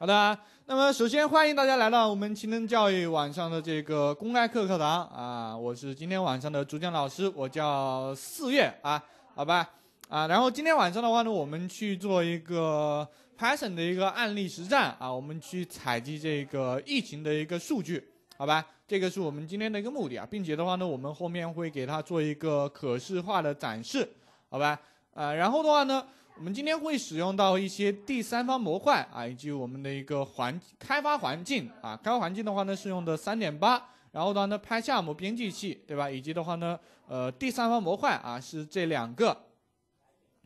好的，那么首先欢迎大家来到我们勤能教育晚上的这个公开课课堂啊！我是今天晚上的主讲老师，我叫四月啊，好吧？啊，然后今天晚上的话呢，我们去做一个 Python 的一个案例实战啊，我们去采集这个疫情的一个数据，好吧？这个是我们今天的一个目的啊，并且的话呢，我们后面会给他做一个可视化的展示，好吧？啊，然后的话呢。我们今天会使用到一些第三方模块啊，以及我们的一个环开发环境啊。开发环境的话呢，是用的三点八，然后的话呢，拍项目编辑器，对吧？以及的话呢，呃，第三方模块啊，是这两个，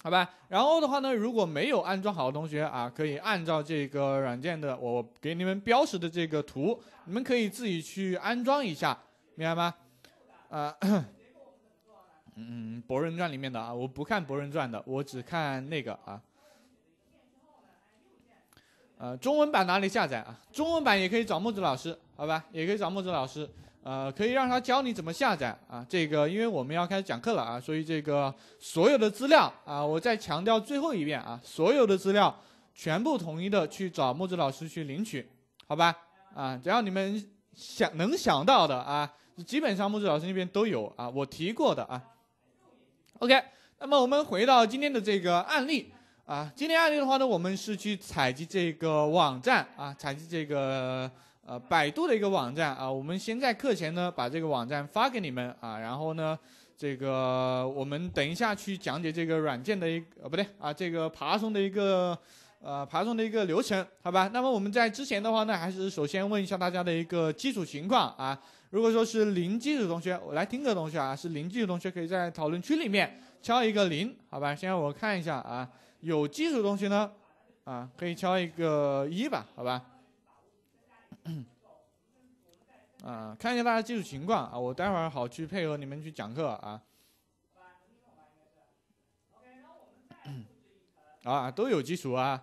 好吧？然后的话呢，如果没有安装好的同学啊，可以按照这个软件的我给你们标识的这个图，你们可以自己去安装一下，明白吗？啊。嗯博人传》里面的啊，我不看《博人传》的，我只看那个啊。呃，中文版哪里下载啊？中文版也可以找木子老师，好吧？也可以找木子老师，呃，可以让他教你怎么下载啊。这个因为我们要开始讲课了啊，所以这个所有的资料啊，我再强调最后一遍啊，所有的资料全部统一的去找木子老师去领取，好吧？啊，只要你们想能想到的啊，基本上木子老师那边都有啊，我提过的啊。OK，那么我们回到今天的这个案例啊，今天案例的话呢，我们是去采集这个网站啊，采集这个呃百度的一个网站啊。我们先在课前呢把这个网站发给你们啊，然后呢，这个我们等一下去讲解这个软件的一呃不对啊，这个爬虫的一个呃爬虫的一个流程，好吧？那么我们在之前的话呢，还是首先问一下大家的一个基础情况啊。如果说是零基础同学，我来听的同学啊，是零基础同学，可以在讨论区里面敲一个零，好吧？现在我看一下啊，有基础同学呢，啊，可以敲一个一吧，好吧？啊，看一下大家基础情况啊，我待会儿好去配合你们去讲课啊。啊，都有基础啊。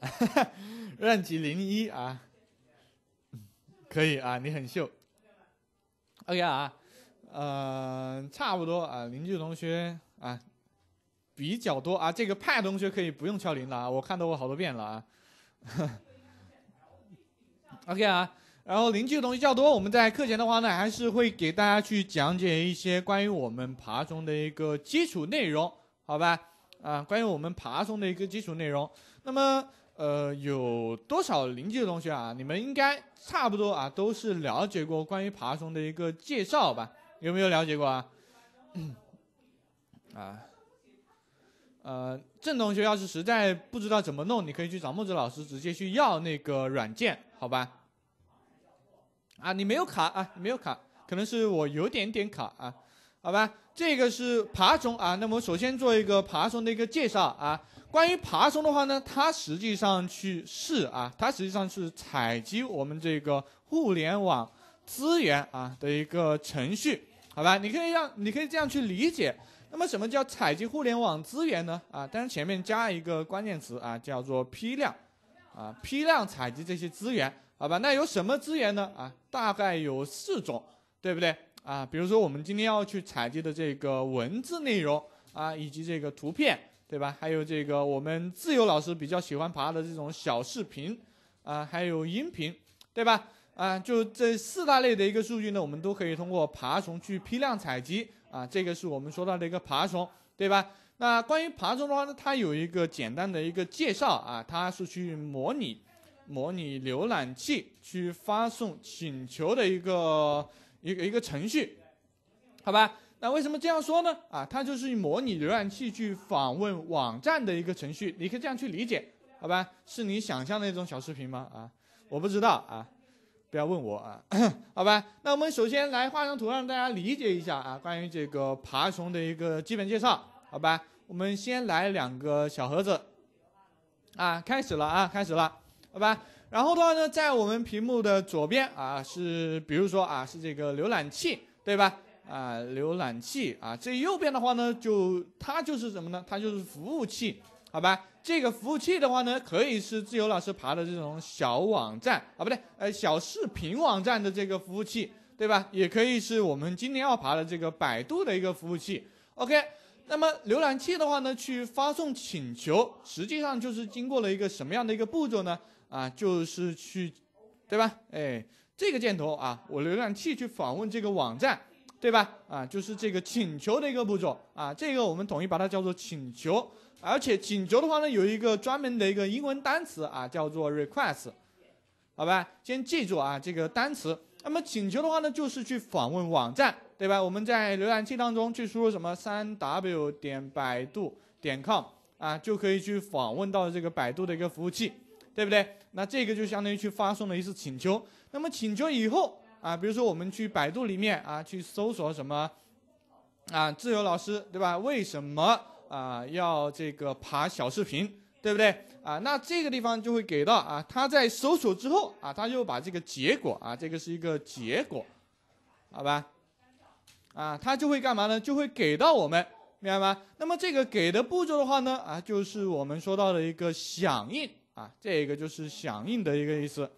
任其零一啊，可以啊，你很秀。OK 啊，嗯，差不多啊，邻居同学啊比较多啊，这个派同学可以不用敲铃了啊，我看到过好多遍了啊。OK 啊，然后邻居同学较多，我们在课前的话呢，还是会给大家去讲解一些关于我们爬虫的一个基础内容，好吧？啊，关于我们爬虫的一个基础内容，那么。呃，有多少邻居的同学啊？你们应该差不多啊，都是了解过关于爬虫的一个介绍吧？有没有了解过啊？啊，呃，郑同学要是实在不知道怎么弄，你可以去找木子老师直接去要那个软件，好吧？啊，你没有卡啊？你没有卡？可能是我有点点卡啊？好吧，这个是爬虫啊。那么首先做一个爬虫的一个介绍啊。关于爬虫的话呢，它实际上去是啊，它实际上是采集我们这个互联网资源啊的一个程序，好吧？你可以让你可以这样去理解。那么什么叫采集互联网资源呢？啊，当然前面加一个关键词啊，叫做批量啊，批量采集这些资源，好吧？那有什么资源呢？啊，大概有四种，对不对？啊，比如说我们今天要去采集的这个文字内容啊，以及这个图片。对吧？还有这个我们自由老师比较喜欢爬的这种小视频，啊，还有音频，对吧？啊，就这四大类的一个数据呢，我们都可以通过爬虫去批量采集，啊，这个是我们说到的一个爬虫，对吧？那关于爬虫的话呢，它有一个简单的一个介绍，啊，它是去模拟，模拟浏览器去发送请求的一个一个一个程序，好吧？那为什么这样说呢？啊，它就是模拟浏览器去访问网站的一个程序，你可以这样去理解，好吧？是你想象的那种小视频吗？啊，我不知道啊，不要问我啊，好吧？那我们首先来画张图让大家理解一下啊，关于这个爬虫的一个基本介绍，好吧？我们先来两个小盒子，啊，开始了啊，开始了，好吧？然后的话呢，在我们屏幕的左边啊，是比如说啊，是这个浏览器，对吧？啊，浏览器啊，这右边的话呢，就它就是什么呢？它就是服务器，好吧？这个服务器的话呢，可以是自由老师爬的这种小网站啊，不对，呃，小视频网站的这个服务器，对吧？也可以是我们今天要爬的这个百度的一个服务器。OK，那么浏览器的话呢，去发送请求，实际上就是经过了一个什么样的一个步骤呢？啊，就是去，对吧？哎，这个箭头啊，我浏览器去访问这个网站。对吧？啊，就是这个请求的一个步骤啊，这个我们统一把它叫做请求。而且请求的话呢，有一个专门的一个英文单词啊，叫做 request，好吧？先记住啊这个单词。那么请求的话呢，就是去访问网站，对吧？我们在浏览器当中去输入什么三 w 点百度点 com 啊，就可以去访问到这个百度的一个服务器，对不对？那这个就相当于去发送了一次请求。那么请求以后。啊，比如说我们去百度里面啊，去搜索什么啊，自由老师对吧？为什么啊要这个爬小视频，对不对？啊，那这个地方就会给到啊，他在搜索之后啊，他就把这个结果啊，这个是一个结果，好吧？啊，他就会干嘛呢？就会给到我们，明白吗？那么这个给的步骤的话呢，啊，就是我们说到的一个响应啊，这个就是响应的一个意思。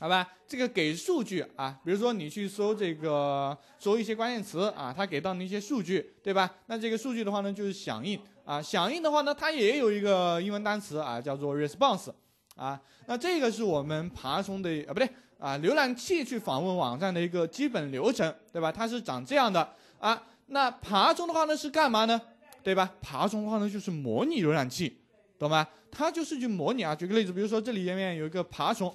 好吧，这个给数据啊，比如说你去搜这个，搜一些关键词啊，它给到你一些数据，对吧？那这个数据的话呢，就是响应啊，响应的话呢，它也有一个英文单词啊，叫做 response，啊，那这个是我们爬虫的啊，不对啊，浏览器去访问网站的一个基本流程，对吧？它是长这样的啊，那爬虫的话呢是干嘛呢？对吧？爬虫的话呢就是模拟浏览器，懂吗？它就是去模拟啊，举个例子，比如说这里页面有一个爬虫，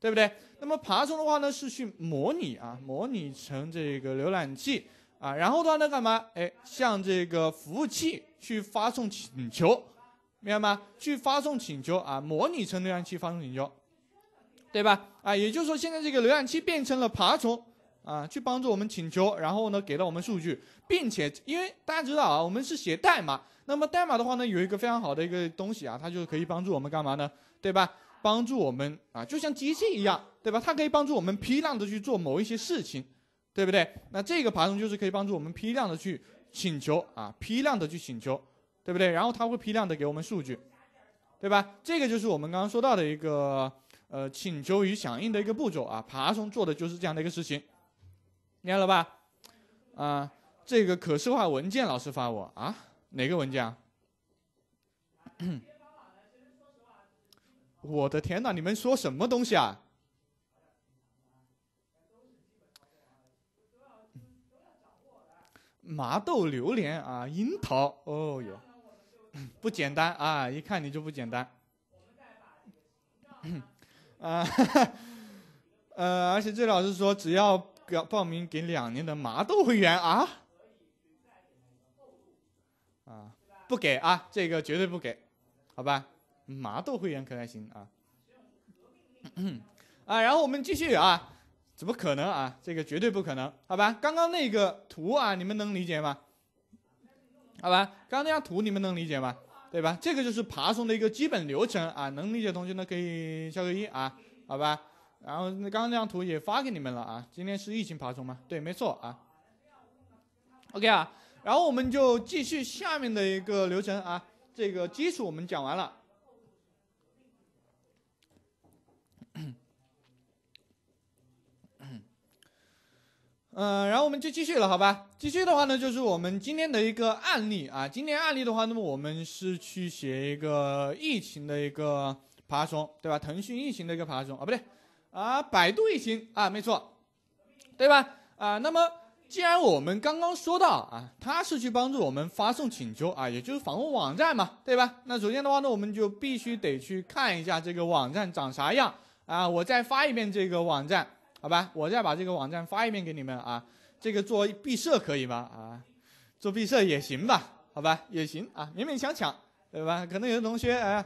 对不对？那么爬虫的话呢，是去模拟啊，模拟成这个浏览器啊，然后的话呢干嘛？哎，向这个服务器去发送请求，明白吗？去发送请求啊，模拟成浏览器发送请求，对吧？啊，也就是说现在这个浏览器变成了爬虫啊，去帮助我们请求，然后呢给了我们数据，并且因为大家知道啊，我们是写代码，那么代码的话呢有一个非常好的一个东西啊，它就可以帮助我们干嘛呢？对吧？帮助我们啊，就像机器一样。对吧？它可以帮助我们批量的去做某一些事情，对不对？那这个爬虫就是可以帮助我们批量的去请求啊，批量的去请求，对不对？然后它会批量的给我们数据，对吧？这个就是我们刚刚说到的一个呃请求与响应的一个步骤啊，爬虫做的就是这样的一个事情，明白了吧？啊，这个可视化文件老师发我啊？哪个文件？啊？我的天哪！你们说什么东西啊？麻豆榴莲啊，樱桃哦，哟，不简单啊！一看你就不简单。啊，呃，而且这老师说，只要表报名给两年的麻豆会员啊，啊，不给啊，这个绝对不给，好吧？麻豆会员可还行啊？啊，然后我们继续啊。怎么可能啊？这个绝对不可能，好吧？刚刚那个图啊，你们能理解吗？好吧，刚刚那张图你们能理解吗？对吧？这个就是爬虫的一个基本流程啊，能理解同学呢可以敲个一啊，好吧？然后那刚刚那张图也发给你们了啊，今天是疫情爬虫吗？对，没错啊。OK 啊，然后我们就继续下面的一个流程啊，这个基础我们讲完了。嗯，然后我们就继续了，好吧？继续的话呢，就是我们今天的一个案例啊。今天案例的话，那么我们是去写一个疫情的一个爬虫，对吧？腾讯疫情的一个爬虫啊，不对，啊，百度疫情啊，没错，对吧？啊，那么既然我们刚刚说到啊，它是去帮助我们发送请求啊，也就是访问网站嘛，对吧？那首先的话呢，我们就必须得去看一下这个网站长啥样啊。我再发一遍这个网站。好吧，我再把这个网站发一遍给你们啊。这个做毕设可以吗？啊，做毕设也行吧。好吧，也行啊，勉勉强强，对吧？可能有的同学哎，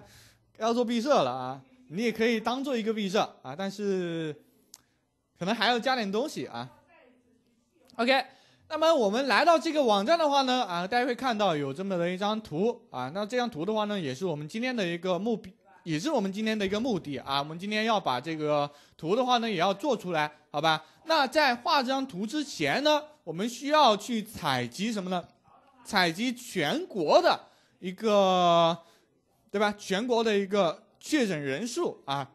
要做毕设了啊，你也可以当做一个毕设啊，但是可能还要加点东西啊。OK，那么我们来到这个网站的话呢，啊，大家会看到有这么的一张图啊。那这张图的话呢，也是我们今天的一个目标。也是我们今天的一个目的啊，我们今天要把这个图的话呢也要做出来，好吧？那在画这张图之前呢，我们需要去采集什么呢？采集全国的一个，对吧？全国的一个确诊人数啊。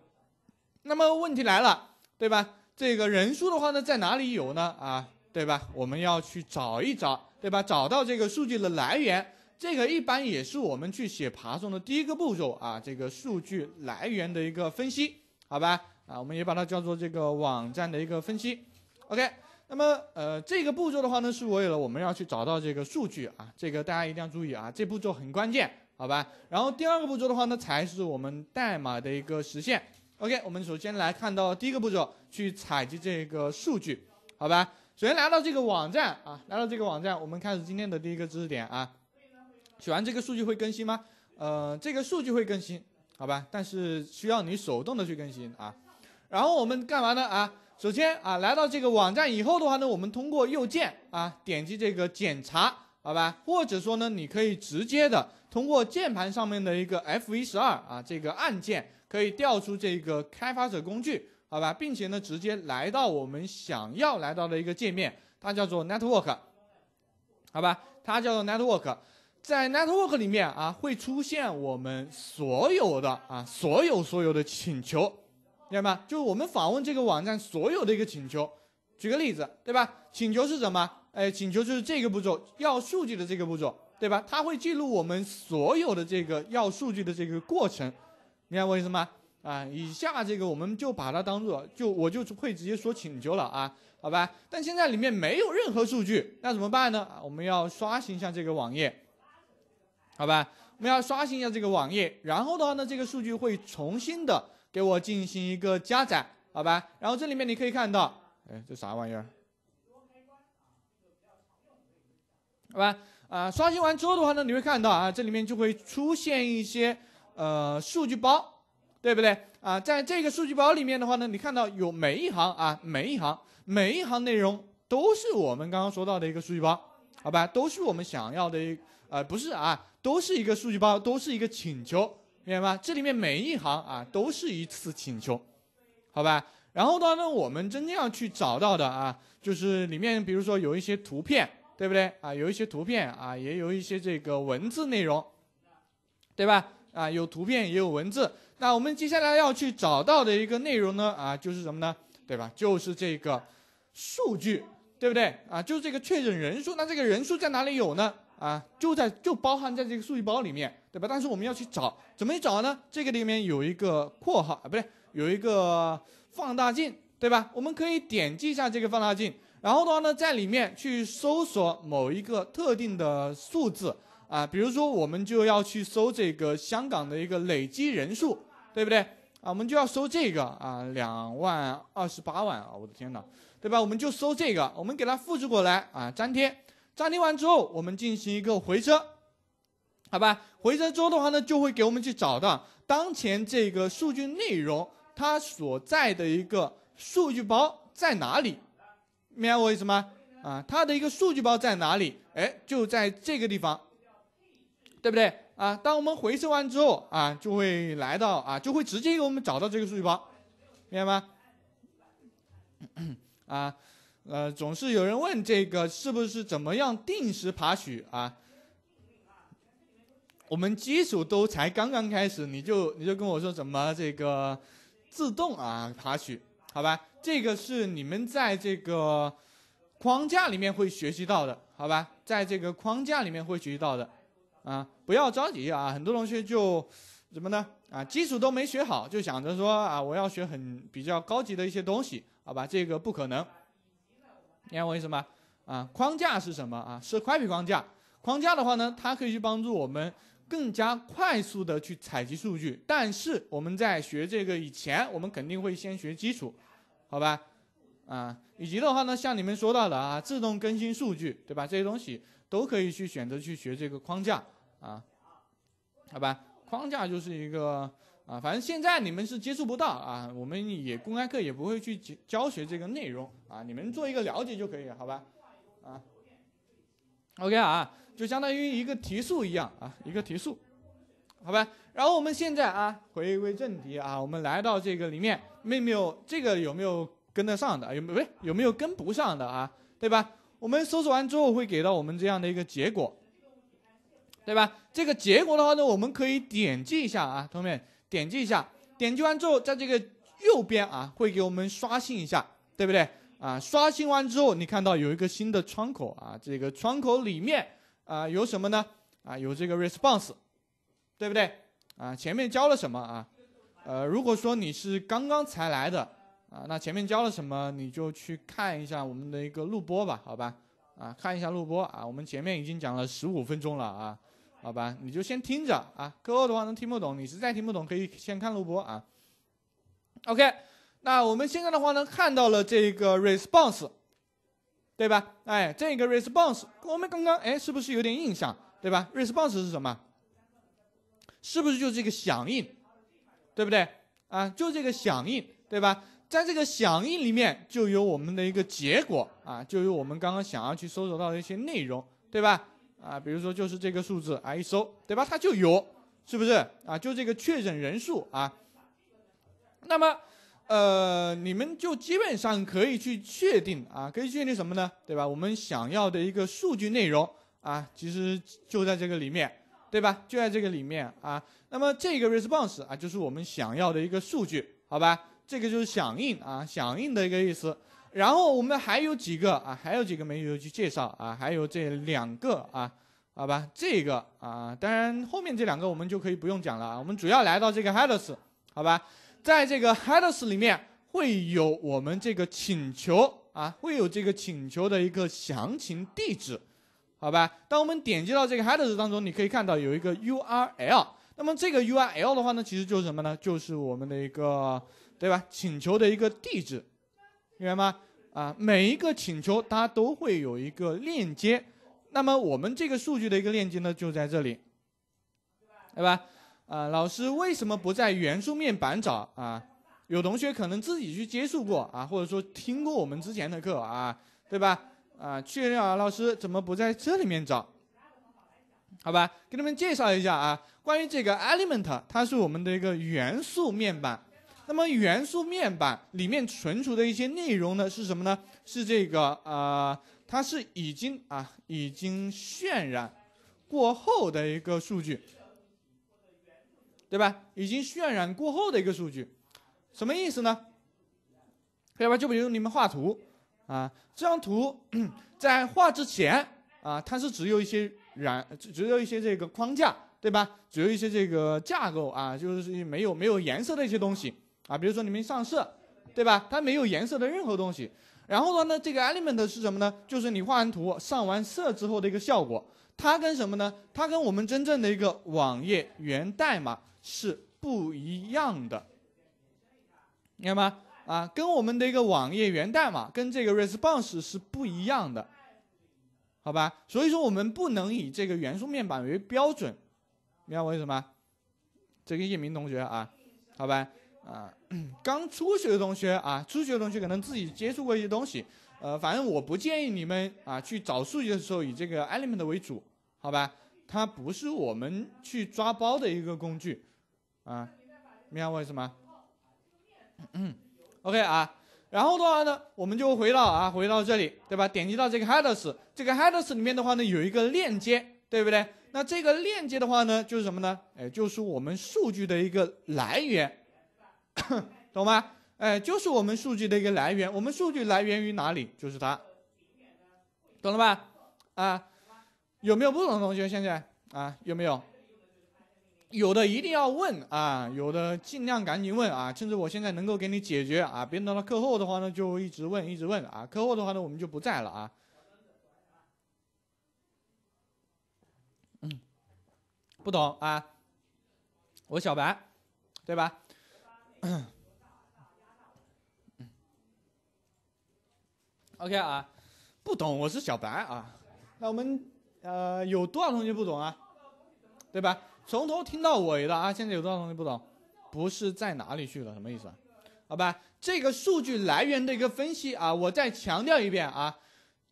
那么问题来了，对吧？这个人数的话呢，在哪里有呢？啊，对吧？我们要去找一找，对吧？找到这个数据的来源。这个一般也是我们去写爬虫的第一个步骤啊，这个数据来源的一个分析，好吧？啊，我们也把它叫做这个网站的一个分析。OK，那么呃，这个步骤的话呢，是为了我们要去找到这个数据啊，这个大家一定要注意啊，这步骤很关键，好吧？然后第二个步骤的话呢，才是我们代码的一个实现。OK，我们首先来看到第一个步骤，去采集这个数据，好吧？首先来到这个网站啊，来到这个网站，我们开始今天的第一个知识点啊。取完这个数据会更新吗？呃，这个数据会更新，好吧，但是需要你手动的去更新啊。然后我们干嘛呢啊？首先啊，来到这个网站以后的话呢，我们通过右键啊点击这个检查，好吧，或者说呢，你可以直接的通过键盘上面的一个 F12 啊这个按键可以调出这个开发者工具，好吧，并且呢直接来到我们想要来到的一个界面，它叫做 Network，好吧，它叫做 Network。在 network 里面啊，会出现我们所有的啊，所有所有的请求，明白吗？就是我们访问这个网站所有的一个请求。举个例子，对吧？请求是什么？哎，请求就是这个步骤，要数据的这个步骤，对吧？它会记录我们所有的这个要数据的这个过程，明白我意思吗？啊，以下这个我们就把它当做，就我就会直接说请求了啊，好吧？但现在里面没有任何数据，那怎么办呢？我们要刷新一下这个网页。好吧，我们要刷新一下这个网页，然后的话呢，这个数据会重新的给我进行一个加载，好吧？然后这里面你可以看到，哎，这啥玩意儿？好吧，啊，刷新完之后的话呢，你会看到啊，这里面就会出现一些呃数据包，对不对？啊，在这个数据包里面的话呢，你看到有每一行啊，每一行，每一行内容都是我们刚刚说到的一个数据包，好吧？都是我们想要的一。啊，不是啊，都是一个数据包，都是一个请求，明白吗？这里面每一行啊，都是一次请求，好吧？然后的话呢，我们真正要去找到的啊，就是里面比如说有一些图片，对不对？啊，有一些图片啊，也有一些这个文字内容，对吧？啊，有图片也有文字。那我们接下来要去找到的一个内容呢，啊，就是什么呢？对吧？就是这个数据，对不对？啊，就是这个确诊人数。那这个人数在哪里有呢？啊，就在就包含在这个数据包里面，对吧？但是我们要去找，怎么去找呢？这个里面有一个括号啊，不对，有一个放大镜，对吧？我们可以点击一下这个放大镜，然后的话呢，在里面去搜索某一个特定的数字啊，比如说我们就要去搜这个香港的一个累积人数，对不对？啊，我们就要搜这个啊，两万二十八万啊，我的天哪，对吧？我们就搜这个，我们给它复制过来啊，粘贴。暂停完之后，我们进行一个回车，好吧？回车之后的话呢，就会给我们去找到当前这个数据内容它所在的一个数据包在哪里？明白我意思吗？啊，它的一个数据包在哪里？哎，就在这个地方，对不对？啊，当我们回车完之后啊，就会来到啊，就会直接给我们找到这个数据包，明白吗？啊。呃，总是有人问这个是不是怎么样定时爬取啊？我们基础都才刚刚开始，你就你就跟我说怎么这个自动啊爬取，好吧？这个是你们在这个框架里面会学习到的，好吧？在这个框架里面会学习到的，啊，不要着急啊！很多同学就怎么呢？啊，基础都没学好，就想着说啊，我要学很比较高级的一些东西，好吧？这个不可能。你看我意思吗？啊，框架是什么啊？是快 y 框架。框架的话呢，它可以去帮助我们更加快速的去采集数据。但是我们在学这个以前，我们肯定会先学基础，好吧？啊，以及的话呢，像你们说到的啊，自动更新数据，对吧？这些东西都可以去选择去学这个框架啊，好吧？框架就是一个。啊，反正现在你们是接触不到啊，我们也公开课也不会去教教学这个内容啊，你们做一个了解就可以了，好吧？啊，OK 啊，就相当于一个提速一样啊，一个提速，好吧？然后我们现在啊，回归正题啊，我们来到这个里面，有没有这个有没有跟得上的？有没有有没有跟不上的啊？对吧？我们搜索完之后会给到我们这样的一个结果，对吧？这个结果的话呢，我们可以点击一下啊，同学们。点击一下，点击完之后，在这个右边啊，会给我们刷新一下，对不对啊？刷新完之后，你看到有一个新的窗口啊，这个窗口里面啊有什么呢？啊，有这个 response，对不对啊？前面教了什么啊？呃，如果说你是刚刚才来的啊，那前面教了什么，你就去看一下我们的一个录播吧，好吧？啊，看一下录播啊，我们前面已经讲了十五分钟了啊。好吧，你就先听着啊。课后的话能听不懂，你实在听不懂，可以先看录播啊。OK，那我们现在的话呢，看到了这个 response，对吧？哎，这个 response，我们刚刚哎，是不是有点印象，对吧？response 是什么？是不是就是个响应，对不对？啊，就这个响应，对吧？在这个响应里面，就有我们的一个结果啊，就有我们刚刚想要去搜索到的一些内容，对吧？啊，比如说就是这个数字，啊一搜，对吧？它就有，是不是？啊，就这个确诊人数啊。那么，呃，你们就基本上可以去确定啊，可以确定什么呢？对吧？我们想要的一个数据内容啊，其实就在这个里面，对吧？就在这个里面啊。那么这个 response 啊，就是我们想要的一个数据，好吧？这个就是响应啊，响应的一个意思。然后我们还有几个啊，还有几个没有去介绍啊，还有这两个啊，好吧，这个啊，当然后面这两个我们就可以不用讲了啊，我们主要来到这个 headers，好吧，在这个 headers 里面会有我们这个请求啊，会有这个请求的一个详情地址，好吧，当我们点击到这个 headers 当中，你可以看到有一个 URL，那么这个 URL 的话呢，其实就是什么呢？就是我们的一个对吧？请求的一个地址，明白吗？啊，每一个请求它都会有一个链接，那么我们这个数据的一个链接呢，就在这里，对吧？啊，老师为什么不在元素面板找啊？有同学可能自己去接触过啊，或者说听过我们之前的课啊，对吧？啊，确认啊，老师怎么不在这里面找？好吧，给你们介绍一下啊，关于这个 element，它是我们的一个元素面板。那么元素面板里面存储的一些内容呢是什么呢？是这个呃，它是已经啊已经渲染过后的一个数据，对吧？已经渲染过后的一个数据，什么意思呢？要不吧？就比如你们画图啊，这张图 在画之前啊，它是只有一些染只有一些这个框架，对吧？只有一些这个架构啊，就是没有没有颜色的一些东西。啊，比如说你们上色，对吧？它没有颜色的任何东西。然后呢，这个 element 是什么呢？就是你画完图、上完色之后的一个效果。它跟什么呢？它跟我们真正的一个网页源代码是不一样的，明白吗？啊，跟我们的一个网页源代码跟这个 response 是不一样的，好吧？所以说我们不能以这个元素面板为标准，明白我意思吗？这个叶明同学啊，好吧？啊，刚初学的同学啊，初学的同学可能自己接触过一些东西，呃，反正我不建议你们啊去找数据的时候以这个 Element 为主，好吧？它不是我们去抓包的一个工具，啊，明白意思吗？嗯，OK 啊，然后的话呢，我们就回到啊，回到这里，对吧？点击到这个 Headers，这个 Headers 里面的话呢，有一个链接，对不对？那这个链接的话呢，就是什么呢？哎，就是我们数据的一个来源。懂吗？哎，就是我们数据的一个来源。我们数据来源于哪里？就是它，懂了吧？啊，有没有不懂的同学现在啊？有没有？有的一定要问啊，有的尽量赶紧问啊，甚至我现在能够给你解决啊，别等到课后的话呢，就一直问一直问啊。课后的话呢，我们就不在了啊。嗯，不懂啊？我小白，对吧？o k 啊，不懂我是小白啊。那我们呃有多少同学不懂啊？对吧？从头听到尾的啊。现在有多少同学不懂？不是在哪里去了，什么意思啊？好吧，这个数据来源的一个分析啊，我再强调一遍啊。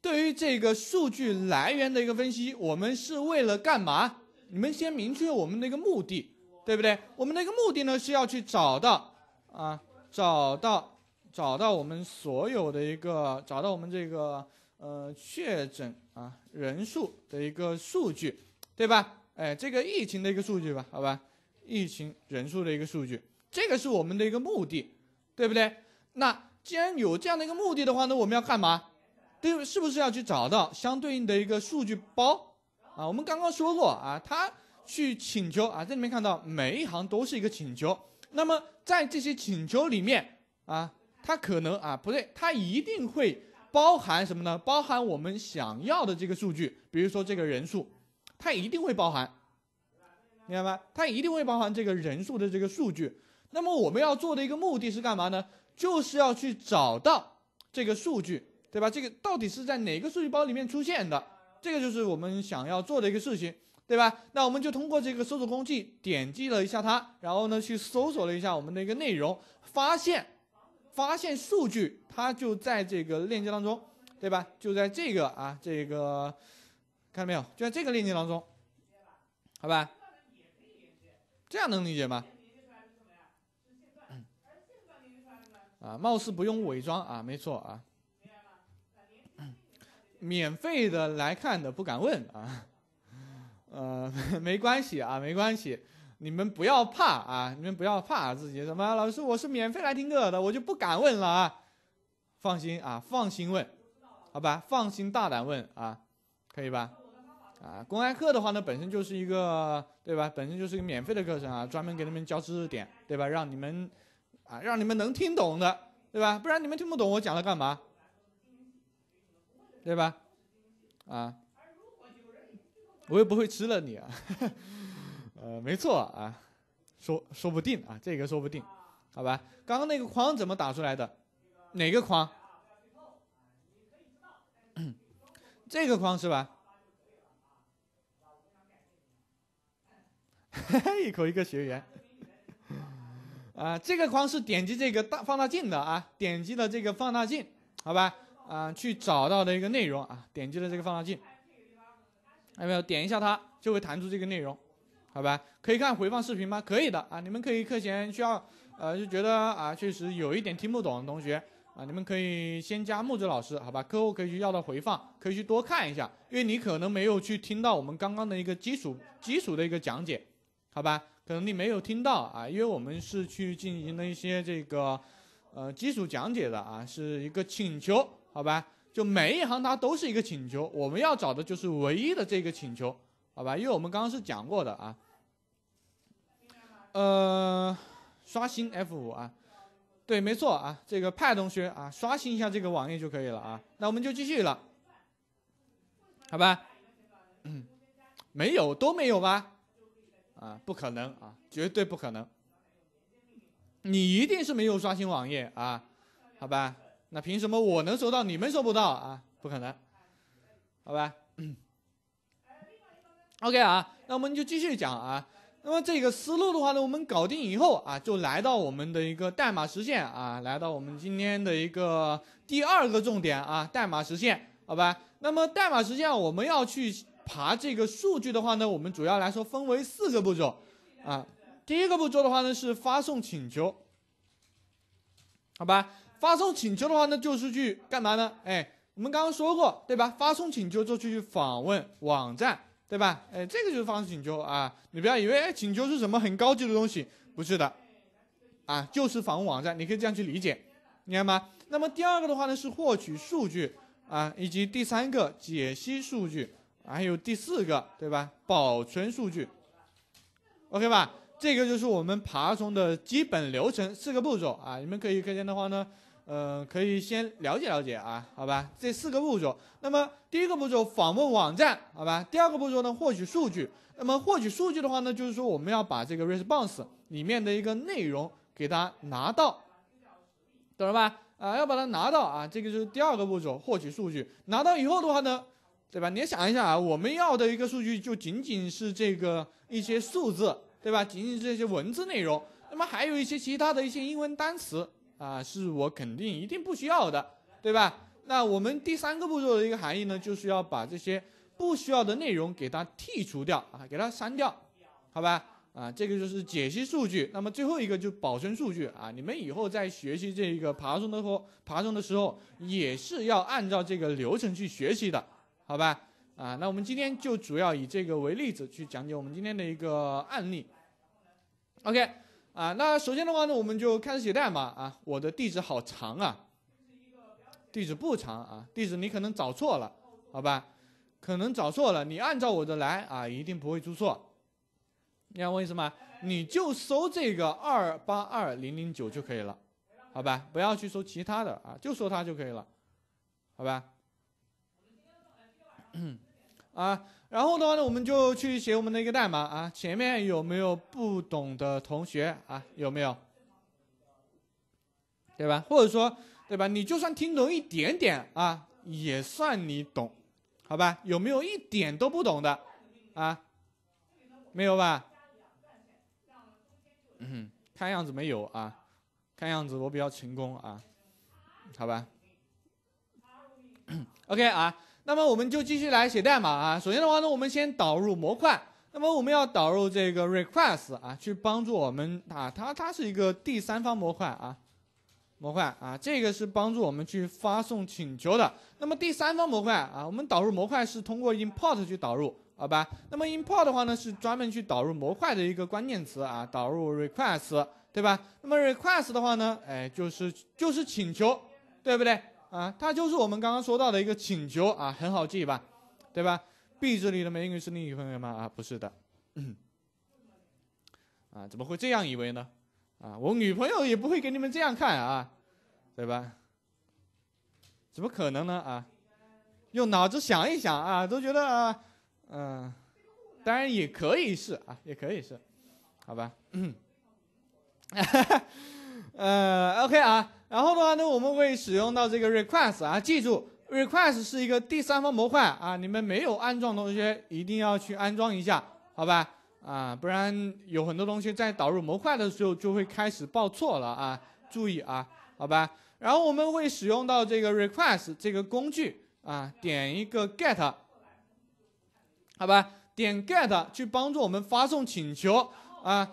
对于这个数据来源的一个分析，我们是为了干嘛？你们先明确我们的一个目的，对不对？我们的一个目的呢，是要去找到。啊，找到找到我们所有的一个，找到我们这个呃确诊啊人数的一个数据，对吧？哎，这个疫情的一个数据吧，好吧，疫情人数的一个数据，这个是我们的一个目的，对不对？那既然有这样的一个目的的话，那我们要干嘛？对，是不是要去找到相对应的一个数据包？啊，我们刚刚说过啊，他去请求啊，这里面看到每一行都是一个请求。那么在这些请求里面啊，它可能啊不对，它一定会包含什么呢？包含我们想要的这个数据，比如说这个人数，它一定会包含，明白吗？它一定会包含这个人数的这个数据。那么我们要做的一个目的是干嘛呢？就是要去找到这个数据，对吧？这个到底是在哪个数据包里面出现的？这个就是我们想要做的一个事情。对吧？那我们就通过这个搜索工具点击了一下它，然后呢去搜索了一下我们的一个内容，发现发现数据它就在这个链接当中，对吧？就在这个啊这个，看到没有？就在这个链接当中，好吧？这样能理解吗？啊，貌似不用伪装啊，没错啊，免费的来看的不敢问啊。呃，没关系啊，没关系，你们不要怕啊，你们不要怕自己什么？老师，我是免费来听课的，我就不敢问了啊。放心啊，放心问，好吧，放心大胆问啊，可以吧？啊，公开课的话呢，本身就是一个对吧，本身就是个免费的课程啊，专门给你们教知识点，对吧？让你们啊，让你们能听懂的，对吧？不然你们听不懂我讲了干嘛？对吧？啊。我又不会吃了你啊，呃，没错啊，说说不定啊，这个说不定，好吧？刚刚那个框怎么打出来的？哪个框？这个框是吧？嘿嘿，一口一个学员 啊，这个框是点击这个大放大镜的啊，点击了这个放大镜，好吧？啊，去找到的一个内容啊，点击了这个放大镜。有没有点一下它，就会弹出这个内容，好吧？可以看回放视频吗？可以的啊，你们可以课前需要，呃，就觉得啊，确实有一点听不懂的同学啊，你们可以先加木子老师，好吧？课后可以去要到回放，可以去多看一下，因为你可能没有去听到我们刚刚的一个基础基础的一个讲解，好吧？可能你没有听到啊，因为我们是去进行了一些这个，呃，基础讲解的啊，是一个请求，好吧？就每一行它都是一个请求，我们要找的就是唯一的这个请求，好吧？因为我们刚刚是讲过的啊。呃，刷新 F 五啊，对，没错啊，这个派同学啊，刷新一下这个网页就可以了啊。那我们就继续了，好吧？嗯，没有，都没有吧？啊，不可能啊，绝对不可能。你一定是没有刷新网页啊，好吧？那凭什么我能收到，你们收不到啊？不可能，好吧？OK 啊，那我们就继续讲啊。那么这个思路的话呢，我们搞定以后啊，就来到我们的一个代码实现啊，来到我们今天的一个第二个重点啊，代码实现，好吧？那么代码实现啊，我们要去爬这个数据的话呢，我们主要来说分为四个步骤啊。第一个步骤的话呢是发送请求，好吧？发送请求的话呢，就是去干嘛呢？哎，我们刚刚说过对吧？发送请求就去访问网站对吧？哎，这个就是发送请求啊。你不要以为哎，请求是什么很高级的东西，不是的，啊，就是访问网站，你可以这样去理解，明白吗？那么第二个的话呢，是获取数据啊，以及第三个解析数据，还有第四个对吧？保存数据，OK 吧？这个就是我们爬虫的基本流程四个步骤啊，你们可以看见的话呢？嗯，可以先了解了解啊，好吧？这四个步骤。那么第一个步骤，访问网站，好吧？第二个步骤呢，获取数据。那么获取数据的话呢，就是说我们要把这个 response 里面的一个内容给它拿到，懂了吧？啊，要把它拿到啊，这个就是第二个步骤，获取数据。拿到以后的话呢，对吧？你想一下啊，我们要的一个数据就仅仅是这个一些数字，对吧？仅仅这些文字内容，那么还有一些其他的一些英文单词。啊，是我肯定一定不需要的，对吧？那我们第三个步骤的一个含义呢，就是要把这些不需要的内容给它剔除掉啊，给它删掉，好吧？啊，这个就是解析数据。那么最后一个就保存数据啊。你们以后在学习这一个爬虫的或爬虫的时候，也是要按照这个流程去学习的，好吧？啊，那我们今天就主要以这个为例子去讲解我们今天的一个案例。OK。啊，那首先的话呢，我们就开始写代码啊。我的地址好长啊，地址不长啊，地址你可能找错了，好吧？可能找错了，你按照我的来啊，一定不会出错。你懂我意思吗？你就搜这个二八二零零九就可以了，好吧？不要去搜其他的啊，就搜它就可以了，好吧？啊。然后的话呢，我们就去写我们的一个代码啊。前面有没有不懂的同学啊？有没有？对吧？或者说，对吧？你就算听懂一点点啊，也算你懂，好吧？有没有一点都不懂的啊？没有吧？嗯，看样子没有啊，看样子我比较成功啊，好吧？OK 啊。那么我们就继续来写代码啊。首先的话呢，我们先导入模块。那么我们要导入这个 r e q u e s t 啊，去帮助我们啊，它它是一个第三方模块啊，模块啊，这个是帮助我们去发送请求的。那么第三方模块啊，我们导入模块是通过 import 去导入，好吧？那么 import 的话呢，是专门去导入模块的一个关键词啊，导入 r e q u e s t 对吧？那么 r e q u e s t 的话呢，哎，就是就是请求，对不对？啊，它就是我们刚刚说到的一个请求啊，很好记吧，对吧？B 这里的美女是你女朋友吗？啊，不是的，嗯，啊，怎么会这样以为呢？啊，我女朋友也不会给你们这样看啊，对吧？怎么可能呢？啊，用脑子想一想啊，都觉得，啊，嗯，当然也可以是啊，也可以是，好吧，嗯，哈哈，呃，OK 啊。然后的话呢，我们会使用到这个 request 啊，记住 request 是一个第三方模块啊，你们没有安装同学一定要去安装一下，好吧？啊，不然有很多同学在导入模块的时候就会开始报错了啊，注意啊，好吧？然后我们会使用到这个 request 这个工具啊，点一个 get，好吧？点 get 去帮助我们发送请求啊。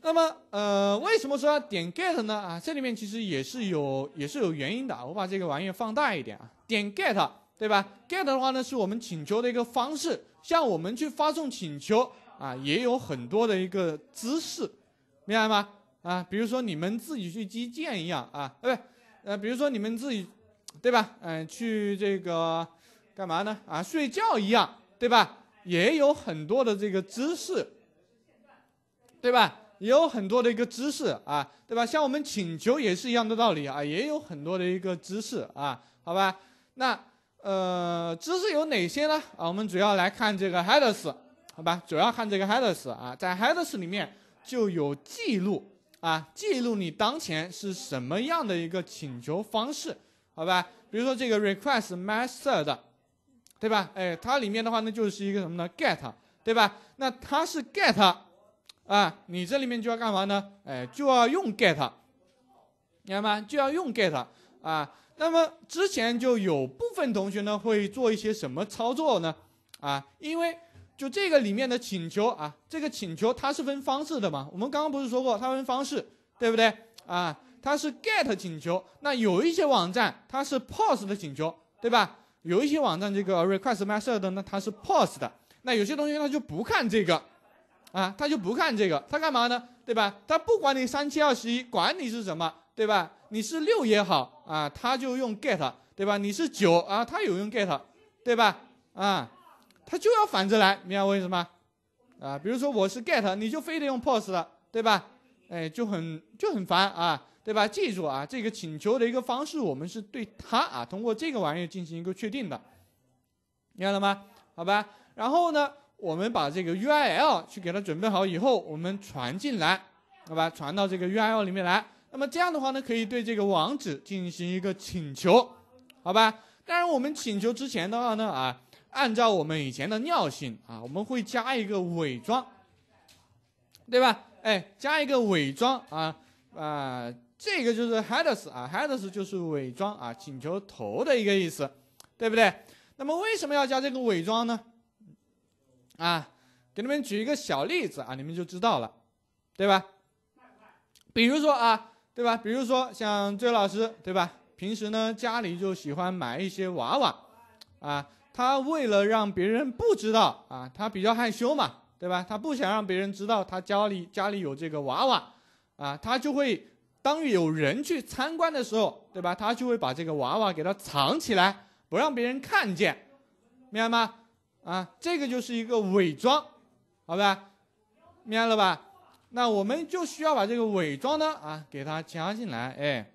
那么，呃，为什么说点 get 呢？啊，这里面其实也是有，也是有原因的。我把这个玩意放大一点啊，点 get，对吧？get 的话呢，是我们请求的一个方式。像我们去发送请求啊，也有很多的一个姿势，明白吗？啊，比如说你们自己去击剑一样啊，对，呃，比如说你们自己，对吧？嗯，去这个干嘛呢？啊，睡觉一样，对吧？也有很多的这个姿势，对吧？也有很多的一个知识啊，对吧？像我们请求也是一样的道理啊，也有很多的一个知识啊，好吧？那呃，知识有哪些呢？啊，我们主要来看这个 headers，好吧？主要看这个 headers 啊，在 headers 里面就有记录啊，记录你当前是什么样的一个请求方式，好吧？比如说这个 request method，对吧？哎，它里面的话呢就是一个什么呢？get，对吧？那它是 get。啊，你这里面就要干嘛呢？哎，就要用 get，明白吗？就要用 get，啊。那么之前就有部分同学呢会做一些什么操作呢？啊，因为就这个里面的请求啊，这个请求它是分方式的嘛。我们刚刚不是说过，它分方式，对不对？啊，它是 get 请求。那有一些网站它是 post 的请求，对吧？有一些网站这个 request method 那它是 post 的。那有些同学他就不看这个。啊，他就不看这个，他干嘛呢？对吧？他不管你三七二十一，管你是什么，对吧？你是六也好啊，他就用 get，对吧？你是九啊，他有用 get，对吧？啊，他就要反着来，明白我意思吗？啊，比如说我是 get，你就非得用 post 了，对吧？哎，就很就很烦啊，对吧？记住啊，这个请求的一个方式，我们是对他啊，通过这个玩意儿进行一个确定的，明白了吗？好吧，然后呢？我们把这个 URL 去给它准备好以后，我们传进来，好吧，传到这个 URL 里面来。那么这样的话呢，可以对这个网址进行一个请求，好吧？当然，我们请求之前的话呢，啊，按照我们以前的尿性啊，我们会加一个伪装，对吧？哎，加一个伪装啊啊，这个就是 headers 啊，headers 就是伪装啊，请求头的一个意思，对不对？那么为什么要加这个伪装呢？啊，给你们举一个小例子啊，你们就知道了，对吧？比如说啊，对吧？比如说像周老师，对吧？平时呢，家里就喜欢买一些娃娃，啊，他为了让别人不知道啊，他比较害羞嘛，对吧？他不想让别人知道他家里家里有这个娃娃，啊，他就会当有人去参观的时候，对吧？他就会把这个娃娃给它藏起来，不让别人看见，明白吗？啊，这个就是一个伪装，好吧？明白了吧？那我们就需要把这个伪装呢啊，给它加进来，哎，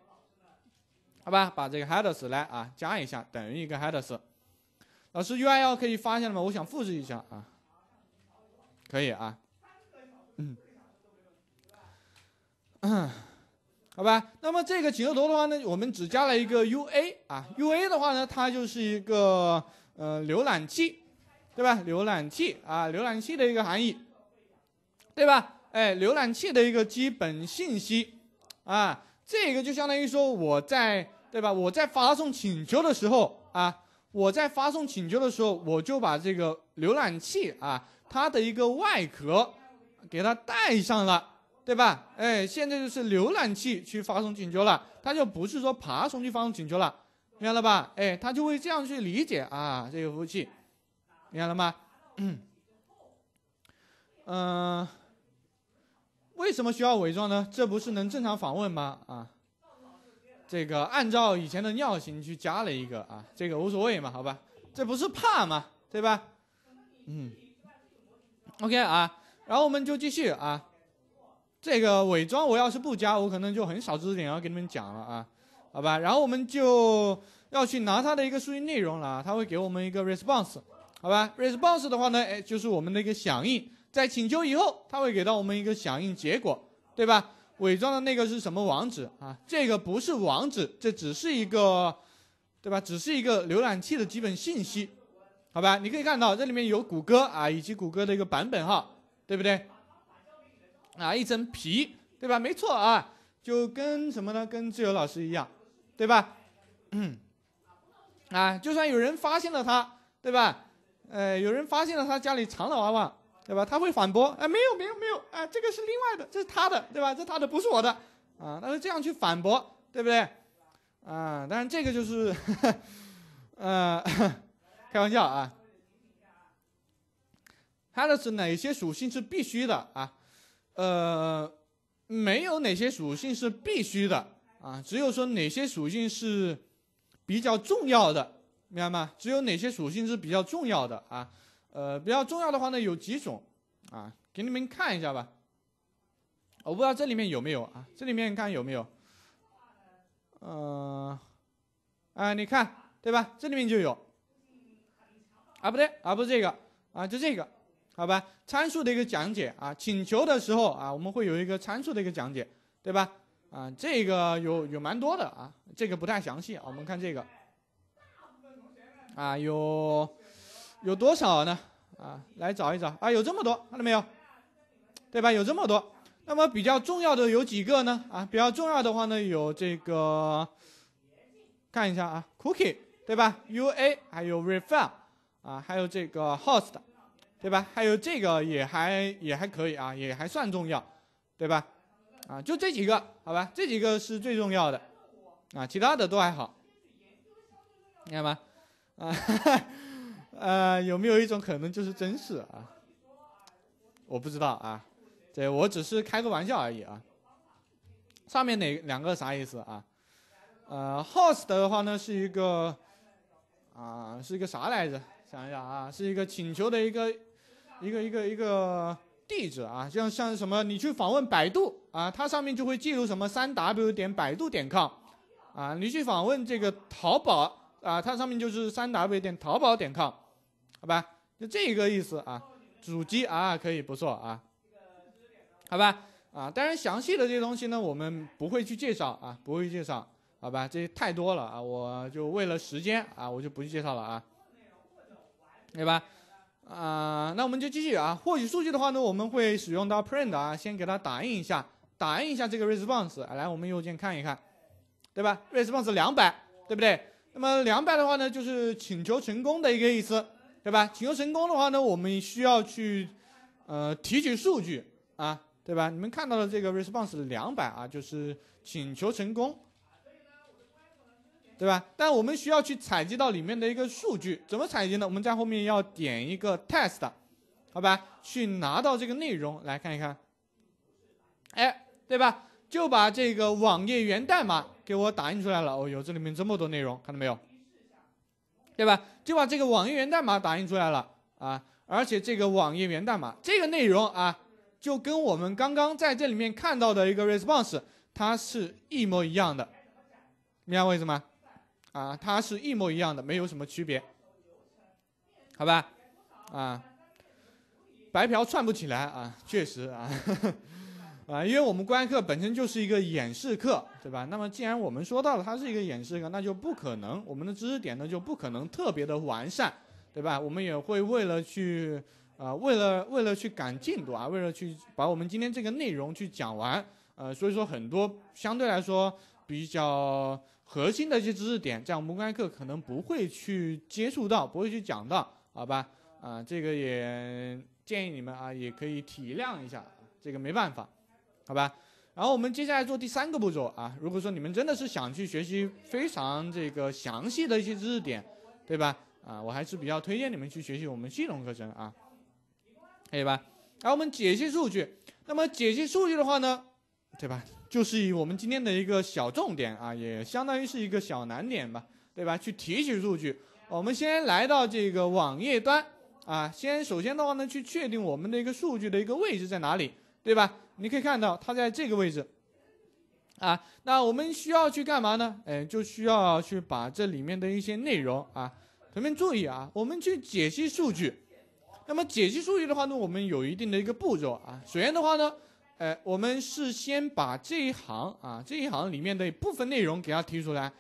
好吧？把这个 headers 来啊加一下，等于一个 headers。老师，U I L 可以发现了吗？我想复制一下啊。可以啊。嗯，好吧。那么这个几何图的话呢，我们只加了一个 U A 啊，U A 的话呢，它就是一个呃浏览器。对吧？浏览器啊，浏览器的一个含义，对吧？哎，浏览器的一个基本信息啊，这个就相当于说我在对吧？我在发送请求的时候啊，我在发送请求的时候，我就把这个浏览器啊，它的一个外壳给它带上了，对吧？哎，现在就是浏览器去发送请求了，它就不是说爬虫去发送请求了，明白了吧？哎，它就会这样去理解啊，这个服务器。明白了吗？嗯，为什么需要伪装呢？这不是能正常访问吗？啊，这个按照以前的尿性去加了一个啊，这个无所谓嘛，好吧？这不是怕吗？对吧？嗯，OK 啊，然后我们就继续啊，这个伪装我要是不加，我可能就很少知识点要给你们讲了啊，好吧？然后我们就要去拿它的一个数据内容了啊，他会给我们一个 response。好吧 r e s p o n s e 的话呢，哎，就是我们的一个响应，在请求以后，它会给到我们一个响应结果，对吧？伪装的那个是什么网址啊？这个不是网址，这只是一个，对吧？只是一个浏览器的基本信息。好吧，你可以看到这里面有谷歌啊，以及谷歌的一个版本号，对不对？啊，一层皮，对吧？没错啊，就跟什么呢？跟自由老师一样，对吧？嗯，啊，就算有人发现了它，对吧？哎，有人发现了他家里藏了娃娃，对吧？他会反驳，哎，没有，没有，没有，啊，这个是另外的，这是他的，对吧？这他的不是我的，啊，他是这样去反驳，对不对？啊，当然这个就是，呃，开玩笑啊。哈的是哪些属性是必须的啊？呃，没有哪些属性是必须的啊，只有说哪些属性是比较重要的。明白吗？只有哪些属性是比较重要的啊？呃，比较重要的话呢，有几种啊，给你们看一下吧。我不知道这里面有没有啊？这里面看有没有？嗯，啊，你看对吧？这里面就有。啊，不对，啊，不是这个啊，就这个，好吧？参数的一个讲解啊，请求的时候啊，我们会有一个参数的一个讲解，对吧？啊，这个有有蛮多的啊，这个不太详细，我们看这个。啊，有有多少呢？啊，来找一找啊，有这么多，看到没有？对吧？有这么多。那么比较重要的有几个呢？啊，比较重要的话呢，有这个看一下啊，cookie，对吧？ua，还有 r e f e r a 啊，还有这个 host，对吧？还有这个也还也还可以啊，也还算重要，对吧？啊，就这几个，好吧？这几个是最重要的啊，其他的都还好，看吧。吗？啊，呃，有没有一种可能就是真是啊？我不知道啊，对我只是开个玩笑而已啊。上面哪两个啥意思啊？呃，host 的话呢是一个啊，是一个啥来着？想一想啊，是一个请求的一个一个一个一个地址啊，像像什么你去访问百度啊，它上面就会记录什么三 w 点百度点 com 啊，你去访问这个淘宝。啊，它上面就是三 w 点淘宝点 com，好吧，就这个意思啊。主机啊，可以不错啊，好吧，啊，当然详细的这些东西呢，我们不会去介绍啊，不会介绍，好吧，这些太多了啊，我就为了时间啊，我就不去介绍了啊，对吧？啊，那我们就继续啊，获取数据的话呢，我们会使用到 print 啊，先给它打印一下，打印一下这个 r e s p o n s s 啊，来，我们右键看一看，对吧 r e s p o o s e 2两百，对不对？那么两百的话呢，就是请求成功的一个意思，对吧？请求成功的话呢，我们需要去呃提取数据啊，对吧？你们看到的这个 response 两百啊，就是请求成功，对吧？但我们需要去采集到里面的一个数据，怎么采集呢？我们在后面要点一个 test，好吧？去拿到这个内容来看一看，哎，对吧？就把这个网页源代码。给我打印出来了，哦哟，这里面这么多内容，看到没有？对吧？就把这个网页源代码打印出来了啊，而且这个网页源代码这个内容啊，就跟我们刚刚在这里面看到的一个 response，它是一模一样的，明白我意思吗？啊，它是一模一样的，没有什么区别，好吧？啊，白嫖串不起来啊，确实啊。啊，因为我们公开课本身就是一个演示课，对吧？那么既然我们说到了它是一个演示课，那就不可能我们的知识点呢就不可能特别的完善，对吧？我们也会为了去，啊，为了为了去赶进度啊，为了去把我们今天这个内容去讲完，呃，所以说很多相对来说比较核心的一些知识点，在我们公开课可能不会去接触到，不会去讲到，好吧？啊，这个也建议你们啊，也可以体谅一下，这个没办法。好吧，然后我们接下来做第三个步骤啊。如果说你们真的是想去学习非常这个详细的一些知识点，对吧？啊，我还是比较推荐你们去学习我们系统课程啊，可以吧？然后我们解析数据，那么解析数据的话呢，对吧？就是以我们今天的一个小重点啊，也相当于是一个小难点吧，对吧？去提取数据，我们先来到这个网页端啊，先首先的话呢，去确定我们的一个数据的一个位置在哪里，对吧？你可以看到它在这个位置，啊，那我们需要去干嘛呢？哎，就需要去把这里面的一些内容啊，同学们注意啊，我们去解析数据。那么解析数据的话呢，我们有一定的一个步骤啊。首先的话呢，哎，我们是先把这一行啊，这一行里面的部分内容给它提出来，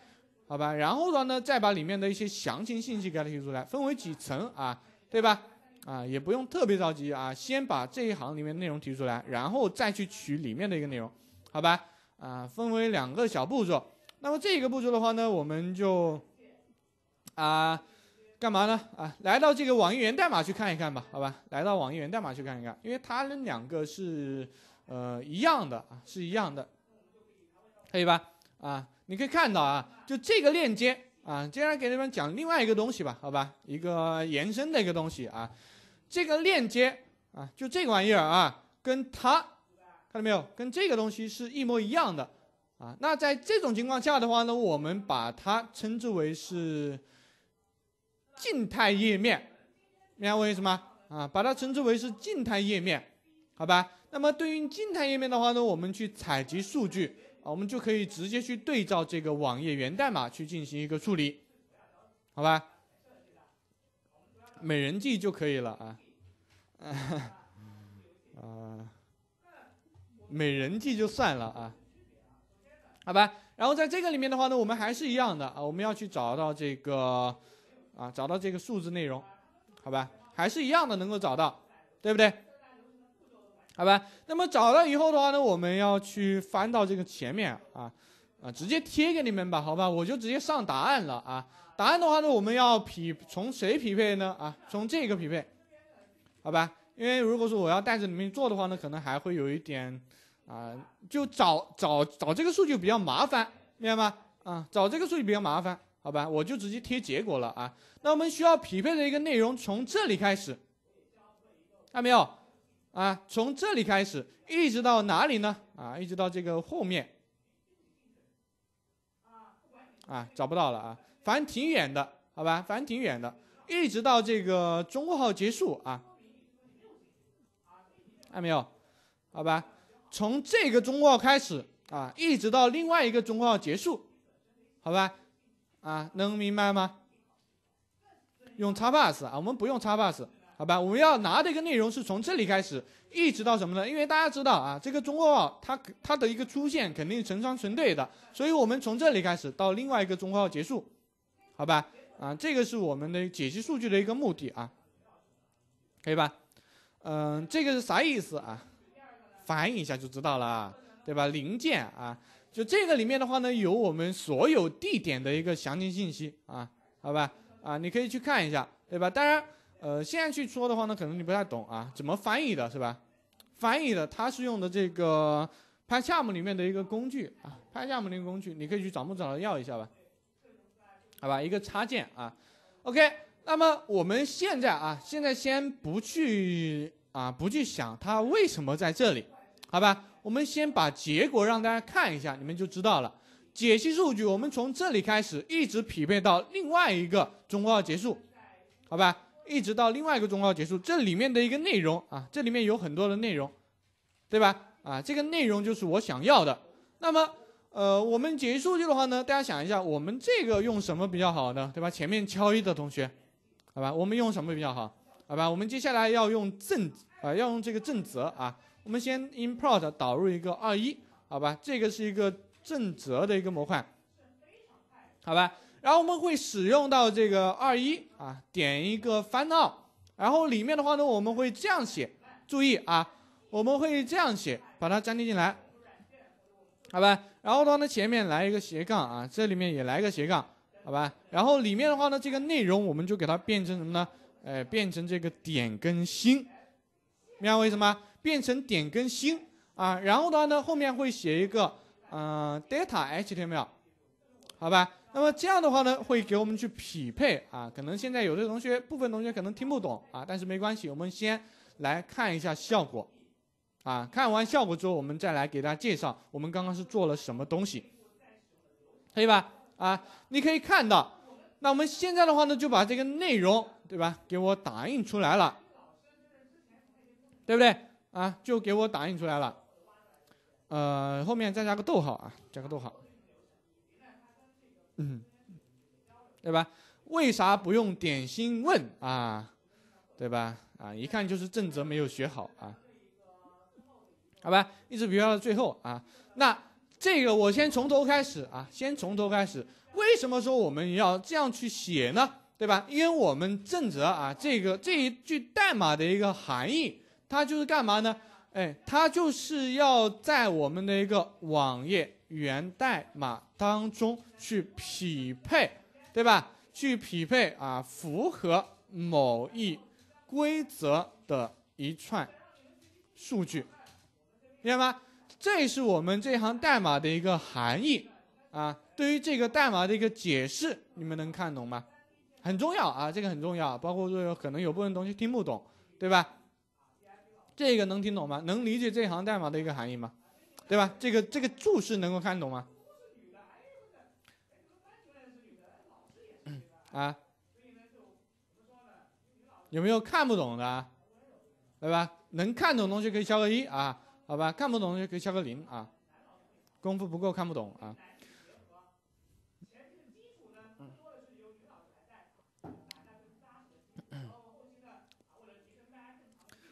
好吧？然后的话呢，再把里面的一些详情信息给它提出来，分为几层啊，对吧？啊，也不用特别着急啊，先把这一行里面内容提出来，然后再去取里面的一个内容，好吧？啊，分为两个小步骤。那么这个步骤的话呢，我们就啊，干嘛呢？啊，来到这个网易云代码去看一看吧，好吧？来到网易云代码去看一看，因为它们两个是呃一样的啊，是一样的，可以吧？啊，你可以看到啊，就这个链接啊，接下来给你们讲另外一个东西吧，好吧？一个延伸的一个东西啊。这个链接啊，就这个玩意儿啊，跟它看到没有？跟这个东西是一模一样的啊。那在这种情况下的话呢，我们把它称之为是静态页面，明白我意思吗？啊，把它称之为是静态页面，好吧？那么对于静态页面的话呢，我们去采集数据，我们就可以直接去对照这个网页源代码去进行一个处理，好吧？美人计就可以了啊。啊，啊，美人计就算了啊，好吧。然后在这个里面的话呢，我们还是一样的啊，我们要去找到这个啊，找到这个数字内容，好吧，还是一样的能够找到，对不对？好吧。那么找到以后的话呢，我们要去翻到这个前面啊啊，直接贴给你们吧，好吧，我就直接上答案了啊。答案的话呢，我们要匹从谁匹配呢？啊，从这个匹配。好吧，因为如果说我要带着你们做的话呢，可能还会有一点啊，就找找找这个数据比较麻烦，明白吗？啊，找这个数据比较麻烦。好吧，我就直接贴结果了啊。那我们需要匹配的一个内容从这里开始，看到没有？啊，从这里开始一直到哪里呢？啊，一直到这个后面。啊，找不到了啊，反正挺远的，好吧，反正挺远的，一直到这个中括号结束啊。看到没有？好吧，从这个中括号开始啊，一直到另外一个中括号结束，好吧？啊，能明白吗？用叉 pass 啊，我们不用叉 pass，好吧？我们要拿的一个内容是从这里开始，一直到什么呢？因为大家知道啊，这个中括号它它的一个出现肯定成双成对的，所以我们从这里开始到另外一个中括号结束，好吧？啊，这个是我们的解析数据的一个目的啊，可以吧？嗯，这个是啥意思啊？翻译一下就知道了啊，对吧？零件啊，就这个里面的话呢，有我们所有地点的一个详情信息啊，好吧？啊，你可以去看一下，对吧？当然，呃，现在去说的话呢，可能你不太懂啊，怎么翻译的，是吧？翻译的，它是用的这个 Pycharm 里面的一个工具啊，Pycharm 的一个工具，你可以去找不找要一下吧？好吧，一个插件啊，OK。那么我们现在啊，现在先不去啊，不去想它为什么在这里，好吧？我们先把结果让大家看一下，你们就知道了。解析数据，我们从这里开始，一直匹配到另外一个中括号结束，好吧？一直到另外一个中括号结束，这里面的一个内容啊，这里面有很多的内容，对吧？啊，这个内容就是我想要的。那么，呃，我们解析数据的话呢，大家想一下，我们这个用什么比较好呢？对吧？前面敲一的同学。好吧，我们用什么比较好？好吧，我们接下来要用正啊，要用这个正则啊。我们先 import 导入一个二一，好吧，这个是一个正则的一个模块，好吧。然后我们会使用到这个二一啊，点一个 f i n a l 然后里面的话呢，我们会这样写，注意啊，我们会这样写，把它粘贴进来，好吧。然后的话呢，前面来一个斜杠啊，这里面也来一个斜杠。好吧，然后里面的话呢，这个内容我们就给它变成什么呢？哎，变成这个点跟星，明白我意思吗？变成点跟星啊，然后的话呢，后面会写一个嗯，data html，好吧？那么这样的话呢，会给我们去匹配啊。可能现在有的同学，部分同学可能听不懂啊，但是没关系，我们先来看一下效果啊。看完效果之后，我们再来给大家介绍我们刚刚是做了什么东西，可以吧？啊，你可以看到，那我们现在的话呢，就把这个内容，对吧，给我打印出来了，对不对啊？就给我打印出来了，呃，后面再加个逗号啊，加个逗号，嗯，对吧？为啥不用点心问啊？对吧？啊，一看就是正则没有学好啊，好吧，一直比较到最后啊，那。这个我先从头开始啊，先从头开始。为什么说我们要这样去写呢？对吧？因为我们正则啊，这个这一句代码的一个含义，它就是干嘛呢？哎，它就是要在我们的一个网页源代码当中去匹配，对吧？去匹配啊，符合某一规则的一串数据，明白吗？这是我们这行代码的一个含义，啊，对于这个代码的一个解释，你们能看懂吗？很重要啊，这个很重要。包括说可能有部分东西听不懂，对吧？这个能听懂吗？能理解这行代码的一个含义吗？对吧？这个这个注释能够看懂吗？啊？有没有看不懂的？对吧？能看懂东西可以敲个一啊。好吧，看不懂就可以敲个零啊，功夫不够看不懂啊。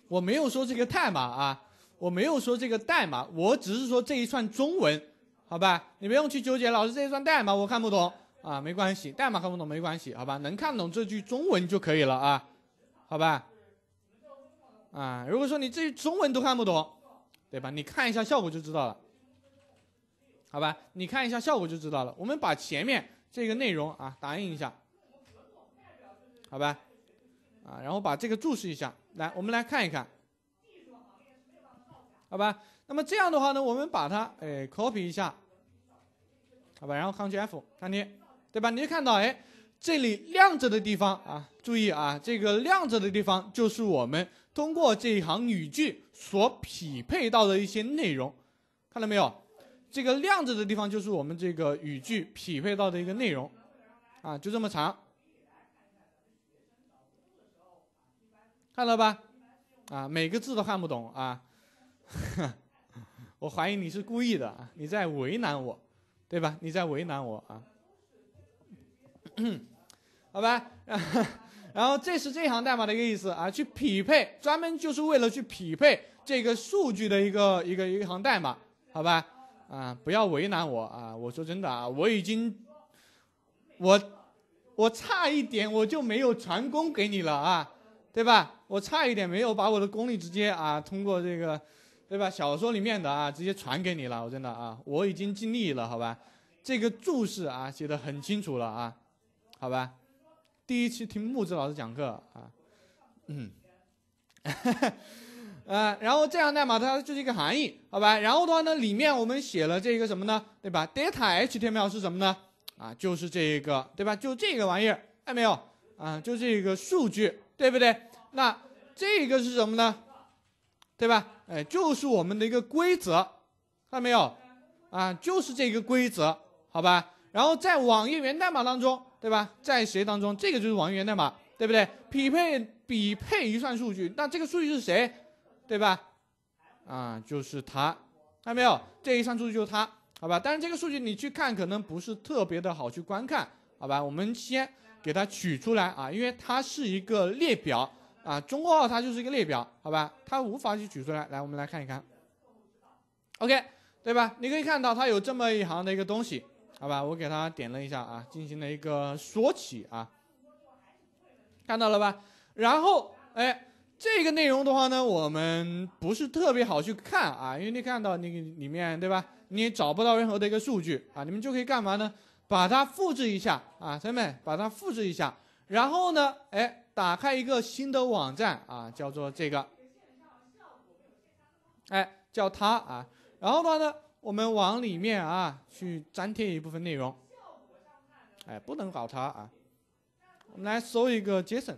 我没有说这个代码啊，我没有说这个代码，我只是说这一串中文，好吧，你不用去纠结，老师这一串代码我看不懂啊，没关系，代码看不懂没关系，好吧，能看懂这句中文就可以了啊，好吧，啊，如果说你这中文都看不懂。对吧？你看一下效果就知道了，好吧？你看一下效果就知道了。我们把前面这个内容啊打印一下，好吧？啊，然后把这个注释一下，来，我们来看一看，好吧？那么这样的话呢，我们把它哎 copy 一下，好吧？然后 Ctrl+F，粘贴，对吧？你就看到哎这里亮着的地方啊，注意啊，这个亮着的地方就是我们。通过这一行语句所匹配到的一些内容，看到没有？这个亮着的地方就是我们这个语句匹配到的一个内容，啊，就这么长，看到吧？啊，每个字都看不懂啊！我怀疑你是故意的，你在为难我，对吧？你在为难我啊？好吧。然后这是这一行代码的一个意思啊，去匹配，专门就是为了去匹配这个数据的一个一个一行代码，好吧？啊，不要为难我啊，我说真的啊，我已经，我，我差一点我就没有传功给你了啊，对吧？我差一点没有把我的功力直接啊，通过这个，对吧？小说里面的啊，直接传给你了，我真的啊，我已经尽力了，好吧？这个注释啊，写的很清楚了啊，好吧？第一期听木子老师讲课啊，嗯，呃，然后这样代码它就是一个含义，好吧？然后的话呢，里面我们写了这个什么呢？对吧？data h t m l 是什么呢？啊，就是这一个，对吧？就这个玩意儿，看到没有？啊，就这个数据，对不对？那这个是什么呢？对吧？哎，就是我们的一个规则，看到没有？啊，就是这个规则，好吧？然后在网页源代码当中。对吧，在谁当中，这个就是王源的码，对不对？匹配匹配一串数据，那这个数据是谁，对吧？啊，就是他，看到没有？这一串数据就是他，好吧？但是这个数据你去看可能不是特别的好去观看，好吧？我们先给它取出来啊，因为它是一个列表啊，中括号它就是一个列表，好吧？它无法去取出来，来我们来看一看，OK，对吧？你可以看到它有这么一行的一个东西。好吧，我给他点了一下啊，进行了一个锁起啊，看到了吧？然后，哎，这个内容的话呢，我们不是特别好去看啊，因为你看到那个里面对吧？你找不到任何的一个数据啊，你们就可以干嘛呢？把它复制一下啊，同学们，把它复制一下，然后呢，哎，打开一个新的网站啊，叫做这个，哎，叫它啊，然后的话呢。我们往里面啊，去粘贴一部分内容。哎，不能搞它啊！我们来搜一个杰森，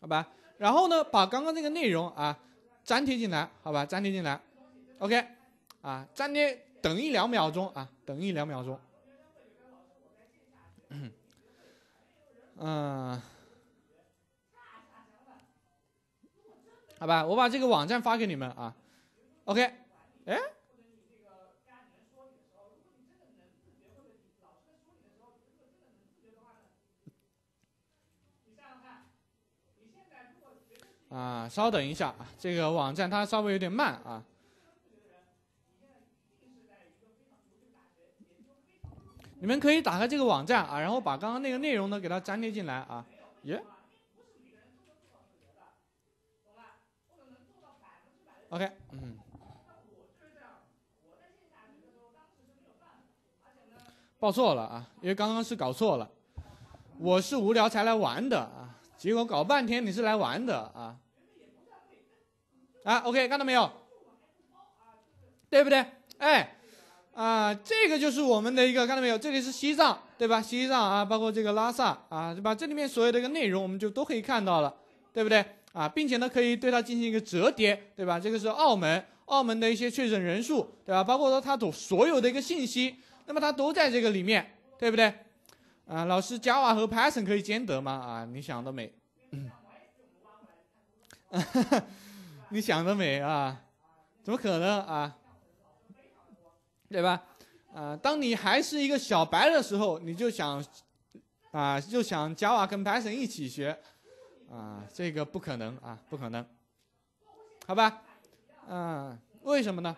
好吧？然后呢，把刚刚那个内容啊，粘贴进来，好吧？粘贴进来，OK，啊，粘贴，等一两秒钟啊，等一两秒钟。嗯，好吧，我把这个网站发给你们啊。OK，哎。啊，稍等一下，啊，这个网站它稍微有点慢啊。你们可以打开这个网站啊，然后把刚刚那个内容呢给它粘贴进来啊。耶。OK，嗯。报错了啊，因为刚刚是搞错了。我是无聊才来玩的啊，结果搞半天你是来玩的啊。啊，OK，看到没有？对不对？哎，啊，这个就是我们的一个，看到没有？这里是西藏，对吧？西藏啊，包括这个拉萨啊，对吧？这里面所有的一个内容，我们就都可以看到了，对不对？啊，并且呢，可以对它进行一个折叠，对吧？这个是澳门，澳门的一些确诊人数，对吧？包括说它的所有的一个信息。那么它都在这个里面，对不对？啊，老师，Java 和 Python 可以兼得吗？啊，你想得美，你想得美啊，怎么可能啊？对吧？啊，当你还是一个小白的时候，你就想，啊，就想 Java 跟 Python 一起学，啊，这个不可能啊，不可能，好吧？啊，为什么呢？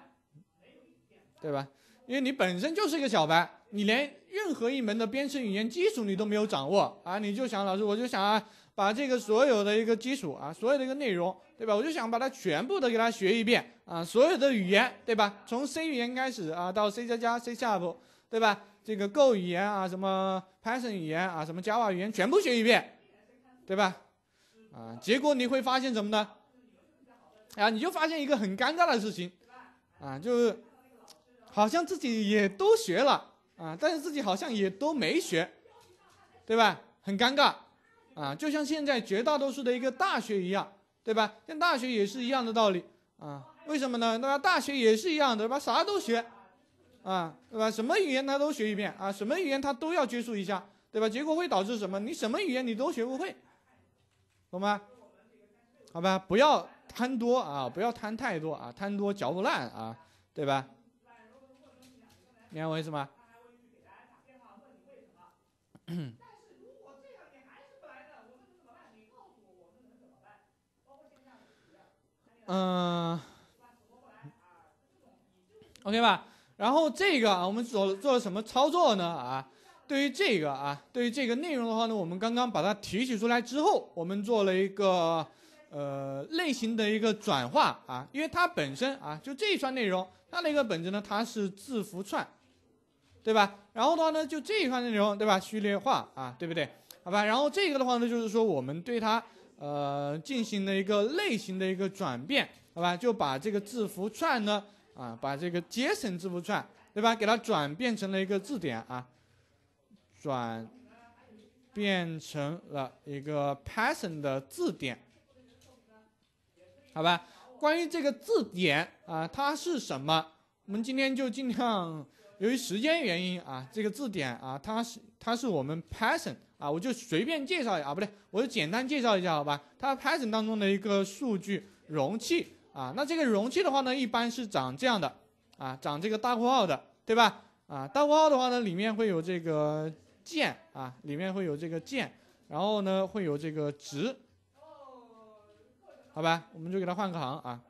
对吧？因为你本身就是一个小白，你连任何一门的编程语言基础你都没有掌握啊！你就想老师，我就想啊，把这个所有的一个基础啊，所有的一个内容，对吧？我就想把它全部都给它学一遍啊，所有的语言，对吧？从 C 语言开始啊，到 C 加加、C sharp，对吧？这个 Go 语言啊，什么 Python 语言啊，什么 Java 语言，全部学一遍，对吧？啊，结果你会发现什么呢？啊，你就发现一个很尴尬的事情啊，就是。好像自己也都学了啊，但是自己好像也都没学，对吧？很尴尬啊！就像现在绝大多数的一个大学一样，对吧？像大学也是一样的道理啊。为什么呢？对吧？大学也是一样的，对吧？啥都学，啊，对吧？什么语言他都学一遍啊，什么语言他都要接触一下，对吧？结果会导致什么？你什么语言你都学不会，懂吗？好吧，不要贪多啊，不要贪太多啊，贪多嚼不烂啊，对吧？你看我意思吗？嗯。OK 吧。然后这个啊，我们做做了什么操作呢？啊，对于这个啊，对于这个内容的话呢，我们刚刚把它提取出来之后，我们做了一个呃类型的一个转化啊，因为它本身啊，就这一串内容，它的一个本质呢，它是字符串。对吧？然后的话呢，就这一块内容，对吧？序列化啊，对不对？好吧。然后这个的话呢，就是说我们对它呃进行了一个类型的一个转变，好吧？就把这个字符串呢啊，把这个 JSON 字符串，对吧？给它转变成了一个字典啊，转变成了一个 Python 的字典，好吧？关于这个字典啊，它是什么？我们今天就尽量。由于时间原因啊，这个字典啊，它是它是我们 Python 啊，我就随便介绍一下啊，不对，我就简单介绍一下好吧。它 Python 当中的一个数据容器啊，那这个容器的话呢，一般是长这样的啊，长这个大括号的，对吧？啊，大括号的话呢，里面会有这个键啊，里面会有这个键，然后呢会有这个值，好吧？我们就给它换个行啊，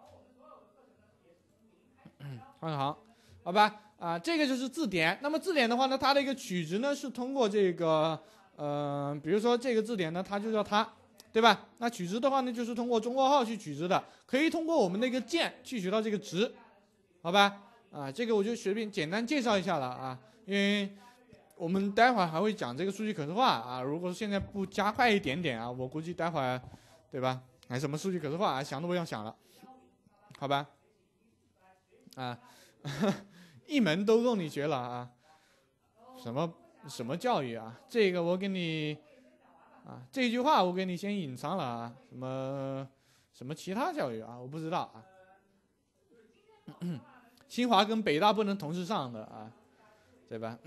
换个行，好吧？啊，这个就是字典。那么字典的话呢，它的一个取值呢是通过这个，呃，比如说这个字典呢，它就叫它，对吧？那取值的话呢，就是通过中括号去取值的，可以通过我们那个键去取到这个值，好吧？啊，这个我就随便简单介绍一下了啊，因为我们待会儿还会讲这个数据可视化啊，如果现在不加快一点点啊，我估计待会儿，对吧？还什么数据可视化啊，想都不用想了，好吧？啊。一门都够你学了啊，什么什么教育啊？这个我给你啊，这句话我给你先隐藏了啊，什么什么其他教育啊？我不知道啊。清华跟北大不能同时上的啊，对吧？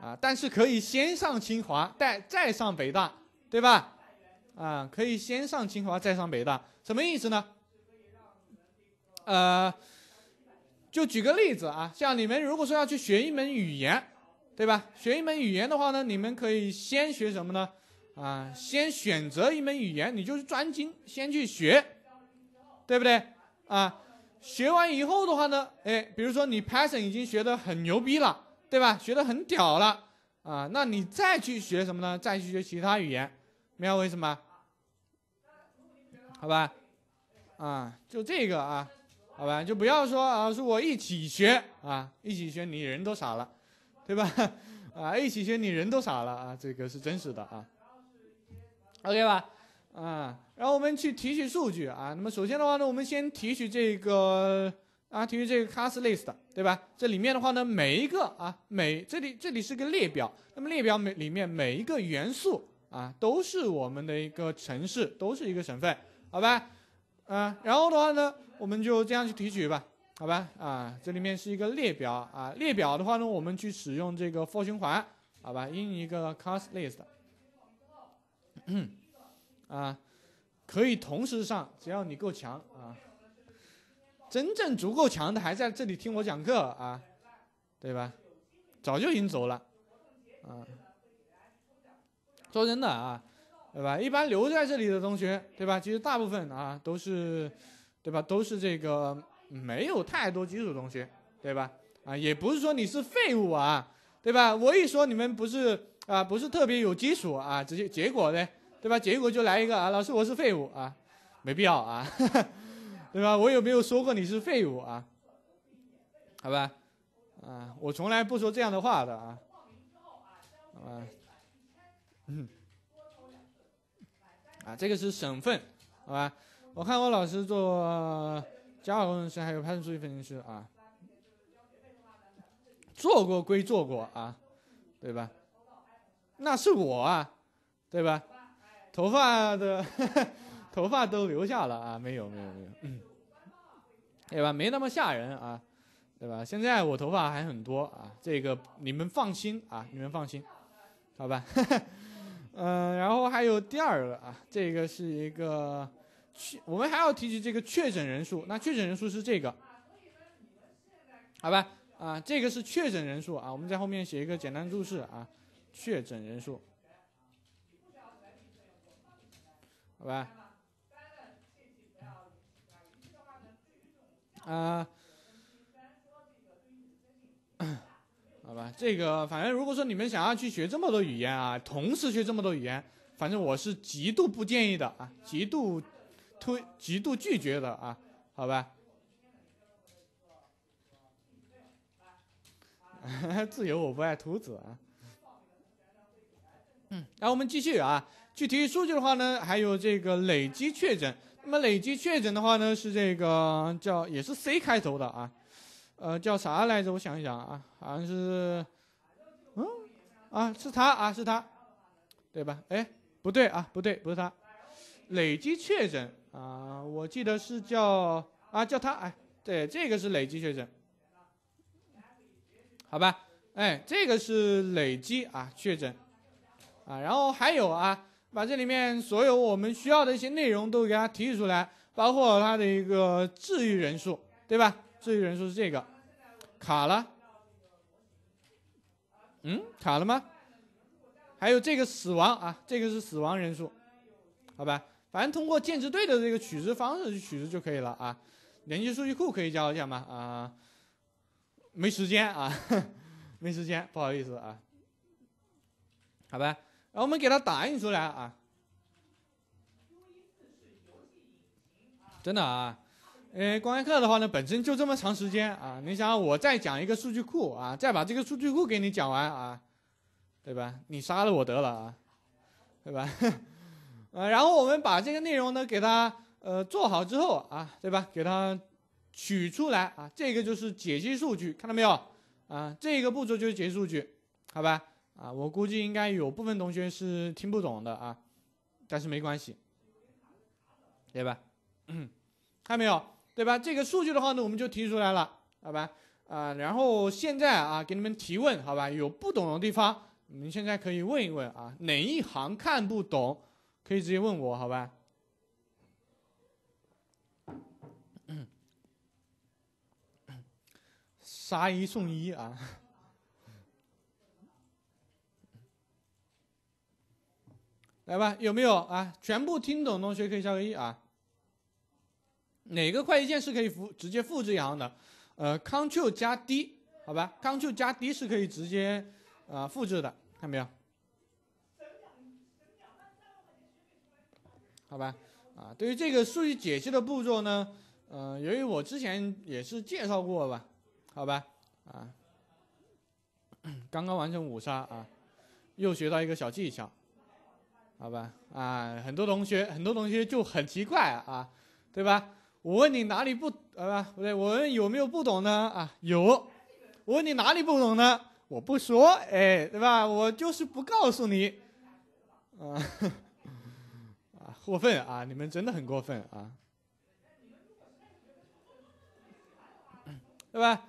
啊，但是可以先上清华，再再上北大，对吧？啊，可以先上清华再上北大，什么意思呢？呃。就举个例子啊，像你们如果说要去学一门语言，对吧？学一门语言的话呢，你们可以先学什么呢？啊，先选择一门语言，你就是专精，先去学，对不对？啊，学完以后的话呢，哎，比如说你 Python 已经学的很牛逼了，对吧？学的很屌了啊，那你再去学什么呢？再去学其他语言，明白我意思吗？好吧，啊，就这个啊。好吧，就不要说啊，说我一起学啊，一起学你人都傻了，对吧？啊，一起学你人都傻了啊，这个是真实的啊。OK 吧？啊，然后我们去提取数据啊。那么首先的话呢，我们先提取这个啊，提取这个 class list，对吧？这里面的话呢，每一个啊，每这里这里是个列表，那么列表每里面每一个元素啊，都是我们的一个城市，都是一个省份，好吧？嗯，然后的话呢？我们就这样去提取吧，好吧？啊，这里面是一个列表啊。列表的话呢，我们去使用这个 for 循环，好吧？i n 一个 c a s s list。啊，可以同时上，只要你够强啊。真正足够强的还在这里听我讲课啊，对吧？早就已经走了，啊。说真的啊，对吧？一般留在这里的同学，对吧？其实大部分啊都是。对吧？都是这个没有太多基础东西，对吧？啊，也不是说你是废物啊，对吧？我一说你们不是啊，不是特别有基础啊，直接结果呢，对吧？结果就来一个啊，老师我是废物啊，没必要啊，对吧？我有没有说过你是废物啊？好吧，啊，我从来不说这样的话的啊，嗯，啊，这个是省份，好吧？我看我老师做 Java 工程师，还有派出数据分析师啊，做过归做过啊，对吧？那是我啊，对吧？头发的 头发都留下了啊，没有没有没有，嗯，对吧？没那么吓人啊，对吧？现在我头发还很多啊，这个你们放心啊，你们放心，好吧？嗯，然后还有第二个啊，这个是一个。确，我们还要提及这个确诊人数。那确诊人数是这个，好吧？啊，这个是确诊人数啊。我们在后面写一个简单注释啊，确诊人数，好吧？啊，好吧。这个反正如果说你们想要去学这么多语言啊，同时学这么多语言，反正我是极度不建议的啊，极度。推极度拒绝的啊，好吧。自由我不爱图纸啊。嗯，来我们继续啊。具体数据的话呢，还有这个累积确诊。那么累积确诊的话呢，是这个叫也是 C 开头的啊。呃，叫啥来着？我想一想啊，好像是，嗯，啊，是他啊，是他，对吧？哎，不对啊，不对，不是他。累积确诊。啊，我记得是叫啊，叫他哎，对，这个是累积确诊，好吧？哎，这个是累积啊确诊，啊，然后还有啊，把这里面所有我们需要的一些内容都给他提取出来，包括他的一个治愈人数，对吧？治愈人数是这个，卡了，嗯，卡了吗？还有这个死亡啊，这个是死亡人数，好吧？反正通过建制队的这个取值方式去取值就可以了啊。连接数据库可以教一下吗？啊，没时间啊，没时间，不好意思啊。好吧，然后我们给它打印出来啊。真的啊，呃，公开课的话呢，本身就这么长时间啊。你想我再讲一个数据库啊，再把这个数据库给你讲完啊，对吧？你杀了我得了啊，对吧？呃，然后我们把这个内容呢，给它呃做好之后啊，对吧？给它取出来啊，这个就是解析数据，看到没有？啊，这个步骤就是解析数据，好吧？啊，我估计应该有部分同学是听不懂的啊，但是没关系，对吧？嗯，看没有？对吧？这个数据的话呢，我们就提出来了，好吧？啊，然后现在啊，给你们提问，好吧？有不懂的地方，你们现在可以问一问啊，哪一行看不懂？可以直接问我，好吧？杀一送一啊！来吧，有没有啊？全部听懂的同学可以敲个一啊。哪个快捷键是可以复直接复制一行的？呃，Ctrl 加 D，好吧？Ctrl 加 D 是可以直接呃复制的，看到没有？好吧，啊，对于这个数据解析的步骤呢，嗯，由于我之前也是介绍过吧，好吧，啊，刚刚完成五杀啊，又学到一个小技巧，好吧，啊，很多同学，很多同学就很奇怪啊，对吧？我问你哪里不，啊吧，不对，我问有没有不懂呢？啊，有，我问你哪里不懂呢？我不说，哎，对吧？我就是不告诉你，啊。过分啊！你们真的很过分啊，对吧？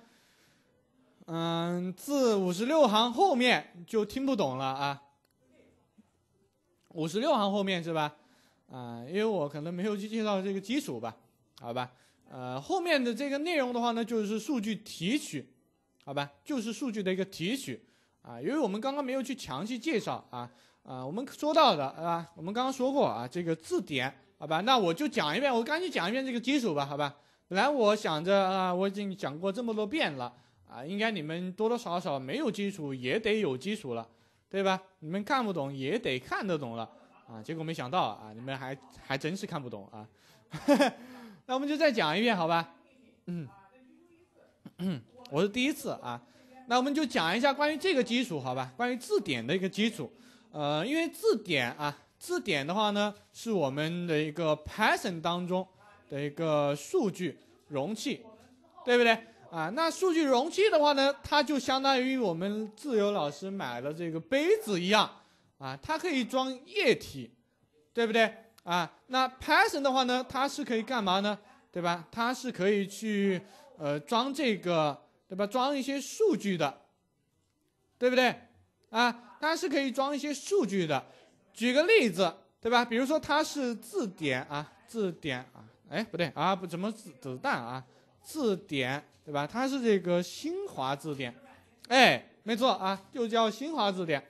嗯，字五十六行后面就听不懂了啊。五十六行后面是吧？啊，因为我可能没有去介绍这个基础吧，好吧？呃，后面的这个内容的话呢，就是数据提取，好吧？就是数据的一个提取啊，因为我们刚刚没有去详细介绍啊。啊，我们说到的，啊，吧？我们刚刚说过啊，这个字典，好吧？那我就讲一遍，我赶紧讲一遍这个基础吧，好吧？本来我想着啊，我已经讲过这么多遍了，啊，应该你们多多少少没有基础也得有基础了，对吧？你们看不懂也得看得懂了，啊，结果没想到啊，你们还还真是看不懂啊，那我们就再讲一遍，好吧？嗯，我是第一次啊，那我们就讲一下关于这个基础，好吧？关于字典的一个基础。呃，因为字典啊，字典的话呢，是我们的一个 Python 当中的一个数据容器，对不对啊？那数据容器的话呢，它就相当于我们自由老师买的这个杯子一样啊，它可以装液体，对不对啊？那 Python 的话呢，它是可以干嘛呢？对吧？它是可以去呃装这个对吧？装一些数据的，对不对啊？它是可以装一些数据的，举个例子，对吧？比如说它是字典啊，字典啊，哎，不对啊，不怎么子子弹啊，字典对吧？它是这个新华字典，哎，没错啊，就叫新华字典，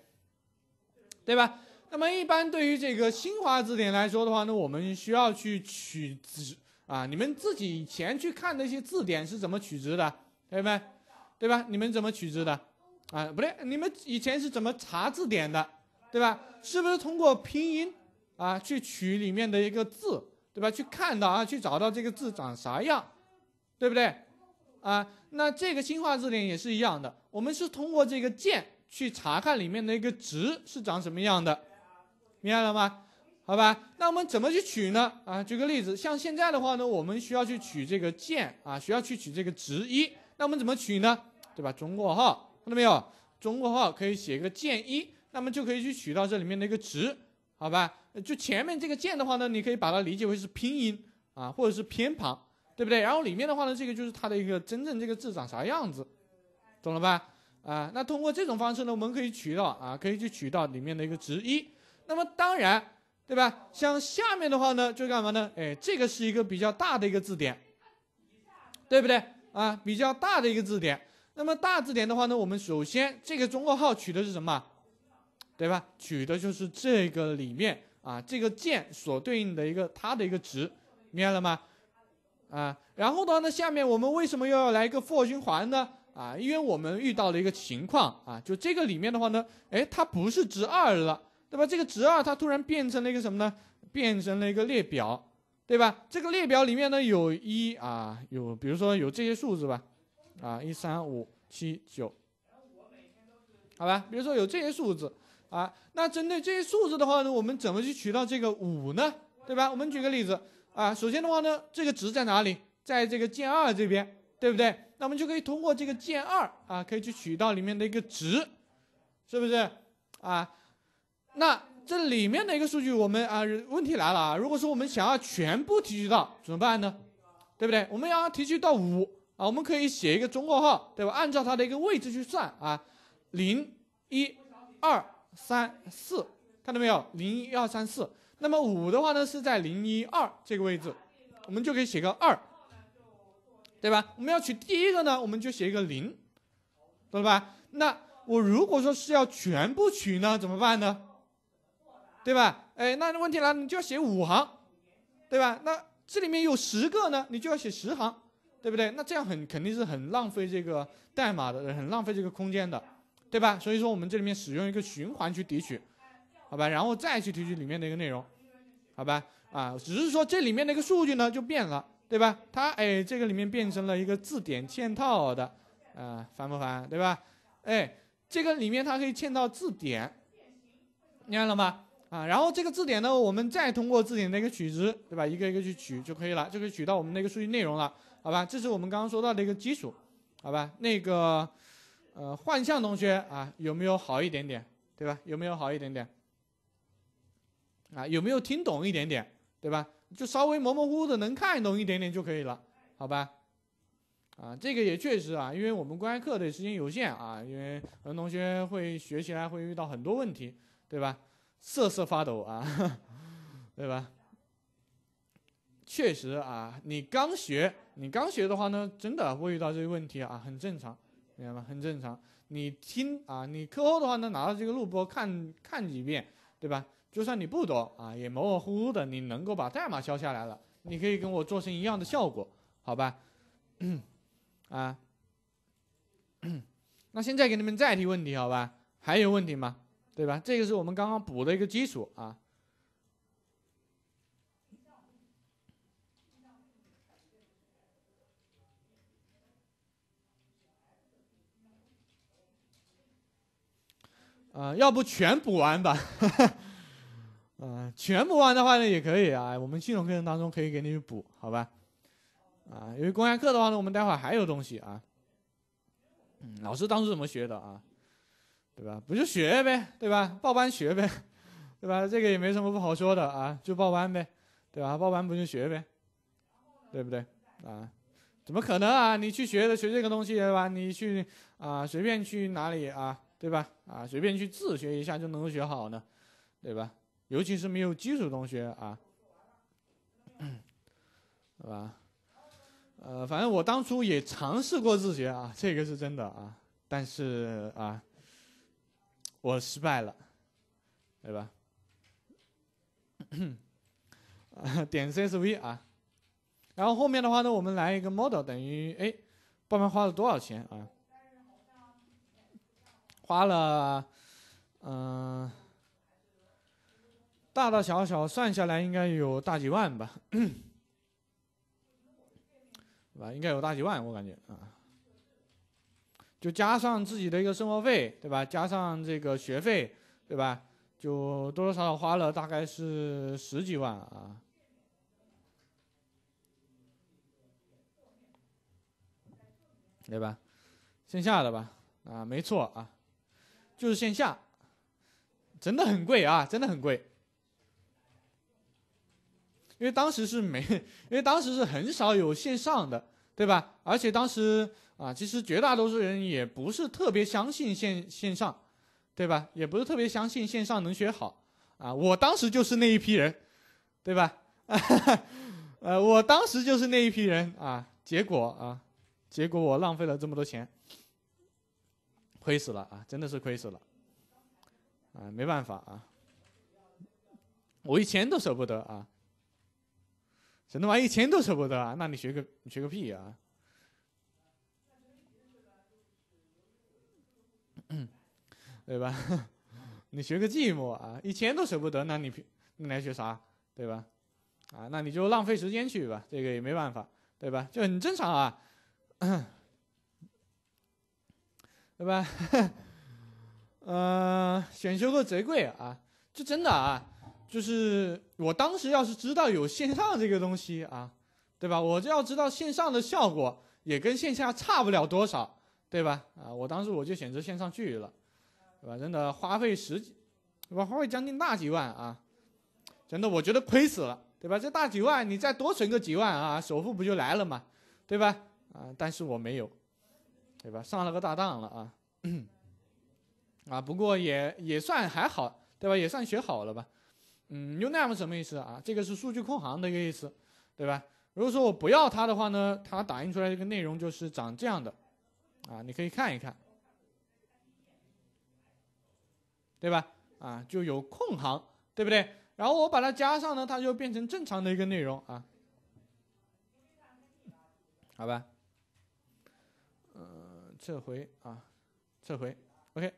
对吧？那么一般对于这个新华字典来说的话，那我们需要去取值啊，你们自己以前去看那些字典是怎么取值的，同学们，对吧？你们怎么取值的？啊，不对，你们以前是怎么查字典的，对吧？是不是通过拼音啊去取里面的一个字，对吧？去看到啊，去找到这个字长啥样，对不对？啊，那这个新华字典也是一样的，我们是通过这个键去查看里面的一个值是长什么样的，明白了吗？好吧，那我们怎么去取呢？啊，举个例子，像现在的话呢，我们需要去取这个键啊，需要去取这个值一，那我们怎么取呢？对吧？中括号。看到没有，中括号可以写一个键一，那么就可以去取到这里面的一个值，好吧？就前面这个键的话呢，你可以把它理解为是拼音啊，或者是偏旁，对不对？然后里面的话呢，这个就是它的一个真正这个字长啥样子，懂了吧？啊，那通过这种方式呢，我们可以取到啊，可以去取到里面的一个值一。那么当然，对吧？像下面的话呢，就干嘛呢？哎，这个是一个比较大的一个字典，对不对？啊，比较大的一个字典。那么大字典的话呢，我们首先这个中括号取的是什么，对吧？取的就是这个里面啊，这个键所对应的一个它的一个值，明白了吗？啊，然后的话呢，下面我们为什么又要来一个 for 循环呢？啊，因为我们遇到了一个情况啊，就这个里面的话呢，哎，它不是值二了，对吧？这个值二它突然变成了一个什么呢？变成了一个列表，对吧？这个列表里面呢有一啊，有比如说有这些数字吧。啊，一三五七九，好吧，比如说有这些数字啊，那针对这些数字的话呢，我们怎么去取到这个五呢？对吧？我们举个例子啊，首先的话呢，这个值在哪里？在这个键二这边，对不对？那我们就可以通过这个键二啊，可以去取到里面的一个值，是不是啊？那这里面的一个数据，我们啊，问题来了啊，如果说我们想要全部提取到怎么办呢？对不对？我们要提取到五。啊，我们可以写一个中括号，对吧？按照它的一个位置去算啊，零一、二、三、四，看到没有？零一二三四。那么五的话呢，是在零一二这个位置，我们就可以写个二，对吧？我们要取第一个呢，我们就写一个零，懂了吧？那我如果说是要全部取呢，怎么办呢？对吧？哎，那问题来了，你就要写五行，对吧？那这里面有十个呢，你就要写十行。对不对？那这样很肯定是很浪费这个代码的，很浪费这个空间的，对吧？所以说我们这里面使用一个循环去提取，好吧，然后再去提取里面的一个内容，好吧？啊，只是说这里面的一个数据呢就变了，对吧？它哎，这个里面变成了一个字典嵌套的，啊，烦不烦，对吧？哎，这个里面它可以嵌套字典，你看了吗？啊，然后这个字典呢，我们再通过字典的一个取值，对吧？一个一个去取就可以了，就可以取到我们那个数据内容了。好吧，这是我们刚刚说到的一个基础，好吧？那个，呃，幻象同学啊，有没有好一点点，对吧？有没有好一点点？啊，有没有听懂一点点，对吧？就稍微模模糊糊的能看懂一点点就可以了，好吧？啊，这个也确实啊，因为我们公开课的时间有限啊，因为很多同学会学起来会遇到很多问题，对吧？瑟瑟发抖啊，对吧？确实啊，你刚学，你刚学的话呢，真的会遇到这些问题啊，很正常，明白吗？很正常。你听啊，你课后的话呢，拿到这个录播看看几遍，对吧？就算你不懂啊，也模模糊糊的，你能够把代码敲下来了，你可以跟我做成一样的效果，好吧？啊，那现在给你们再提问题，好吧？还有问题吗？对吧？这个是我们刚刚补的一个基础啊。啊，要不全补完吧，啊，全补完的话呢也可以啊。我们系统课程当中可以给你补，好吧？啊，因为公开课的话呢，我们待会儿还有东西啊。嗯，老师当初怎么学的啊？对吧？不就学呗，对吧？报班学呗，对吧？这个也没什么不好说的啊，就报班呗，对吧？报班不就学呗，对不对？啊？怎么可能啊？你去学的学这个东西对吧？你去啊，随便去哪里啊？对吧？啊，随便去自学一下就能够学好呢，对吧？尤其是没有基础同学啊，对吧？呃，反正我当初也尝试过自学啊，这个是真的啊，但是啊，我失败了，对吧？点 CSV 啊，然后后面的话呢，我们来一个 model 等于哎，爸妈花了多少钱啊？花了，嗯，大大小小算下来应该有大几万吧，对 吧？应该有大几万，我感觉啊，就加上自己的一个生活费，对吧？加上这个学费，对吧？就多多少少花了大概是十几万啊，对吧？线下的吧，啊，没错啊。就是线下，真的很贵啊，真的很贵。因为当时是没，因为当时是很少有线上的，对吧？而且当时啊，其实绝大多数人也不是特别相信线线上，对吧？也不是特别相信线上能学好啊。我当时就是那一批人，对吧？呃，我当时就是那一批人啊。结果啊，结果我浪费了这么多钱。亏死了啊！真的是亏死了，啊，没办法啊，我一千都舍不得啊，真的妈一千都舍不得啊！那你学个你学个屁啊，对吧？你学个寂寞啊，一千都舍不得，那你你来学啥？对吧？啊，那你就浪费时间去吧，这个也没办法，对吧？就很正常啊。对吧？呃，选修课贼贵啊，这真的啊，就是我当时要是知道有线上这个东西啊，对吧？我就要知道线上的效果也跟线下差不了多少，对吧？啊，我当时我就选择线上去了，对吧？真的花费十几，对吧？花费将近大几万啊，真的我觉得亏死了，对吧？这大几万，你再多存个几万啊，首付不就来了嘛，对吧？啊，但是我没有。对吧？上了个大当了啊！啊，不过也也算还好，对吧？也算学好了吧。嗯，w nam 什么意思啊？这个是数据控行的一个意思，对吧？如果说我不要它的话呢，它打印出来这个内容就是长这样的，啊，你可以看一看，对吧？啊，就有空行，对不对？然后我把它加上呢，它就变成正常的一个内容啊。好吧。撤回啊，撤回，OK。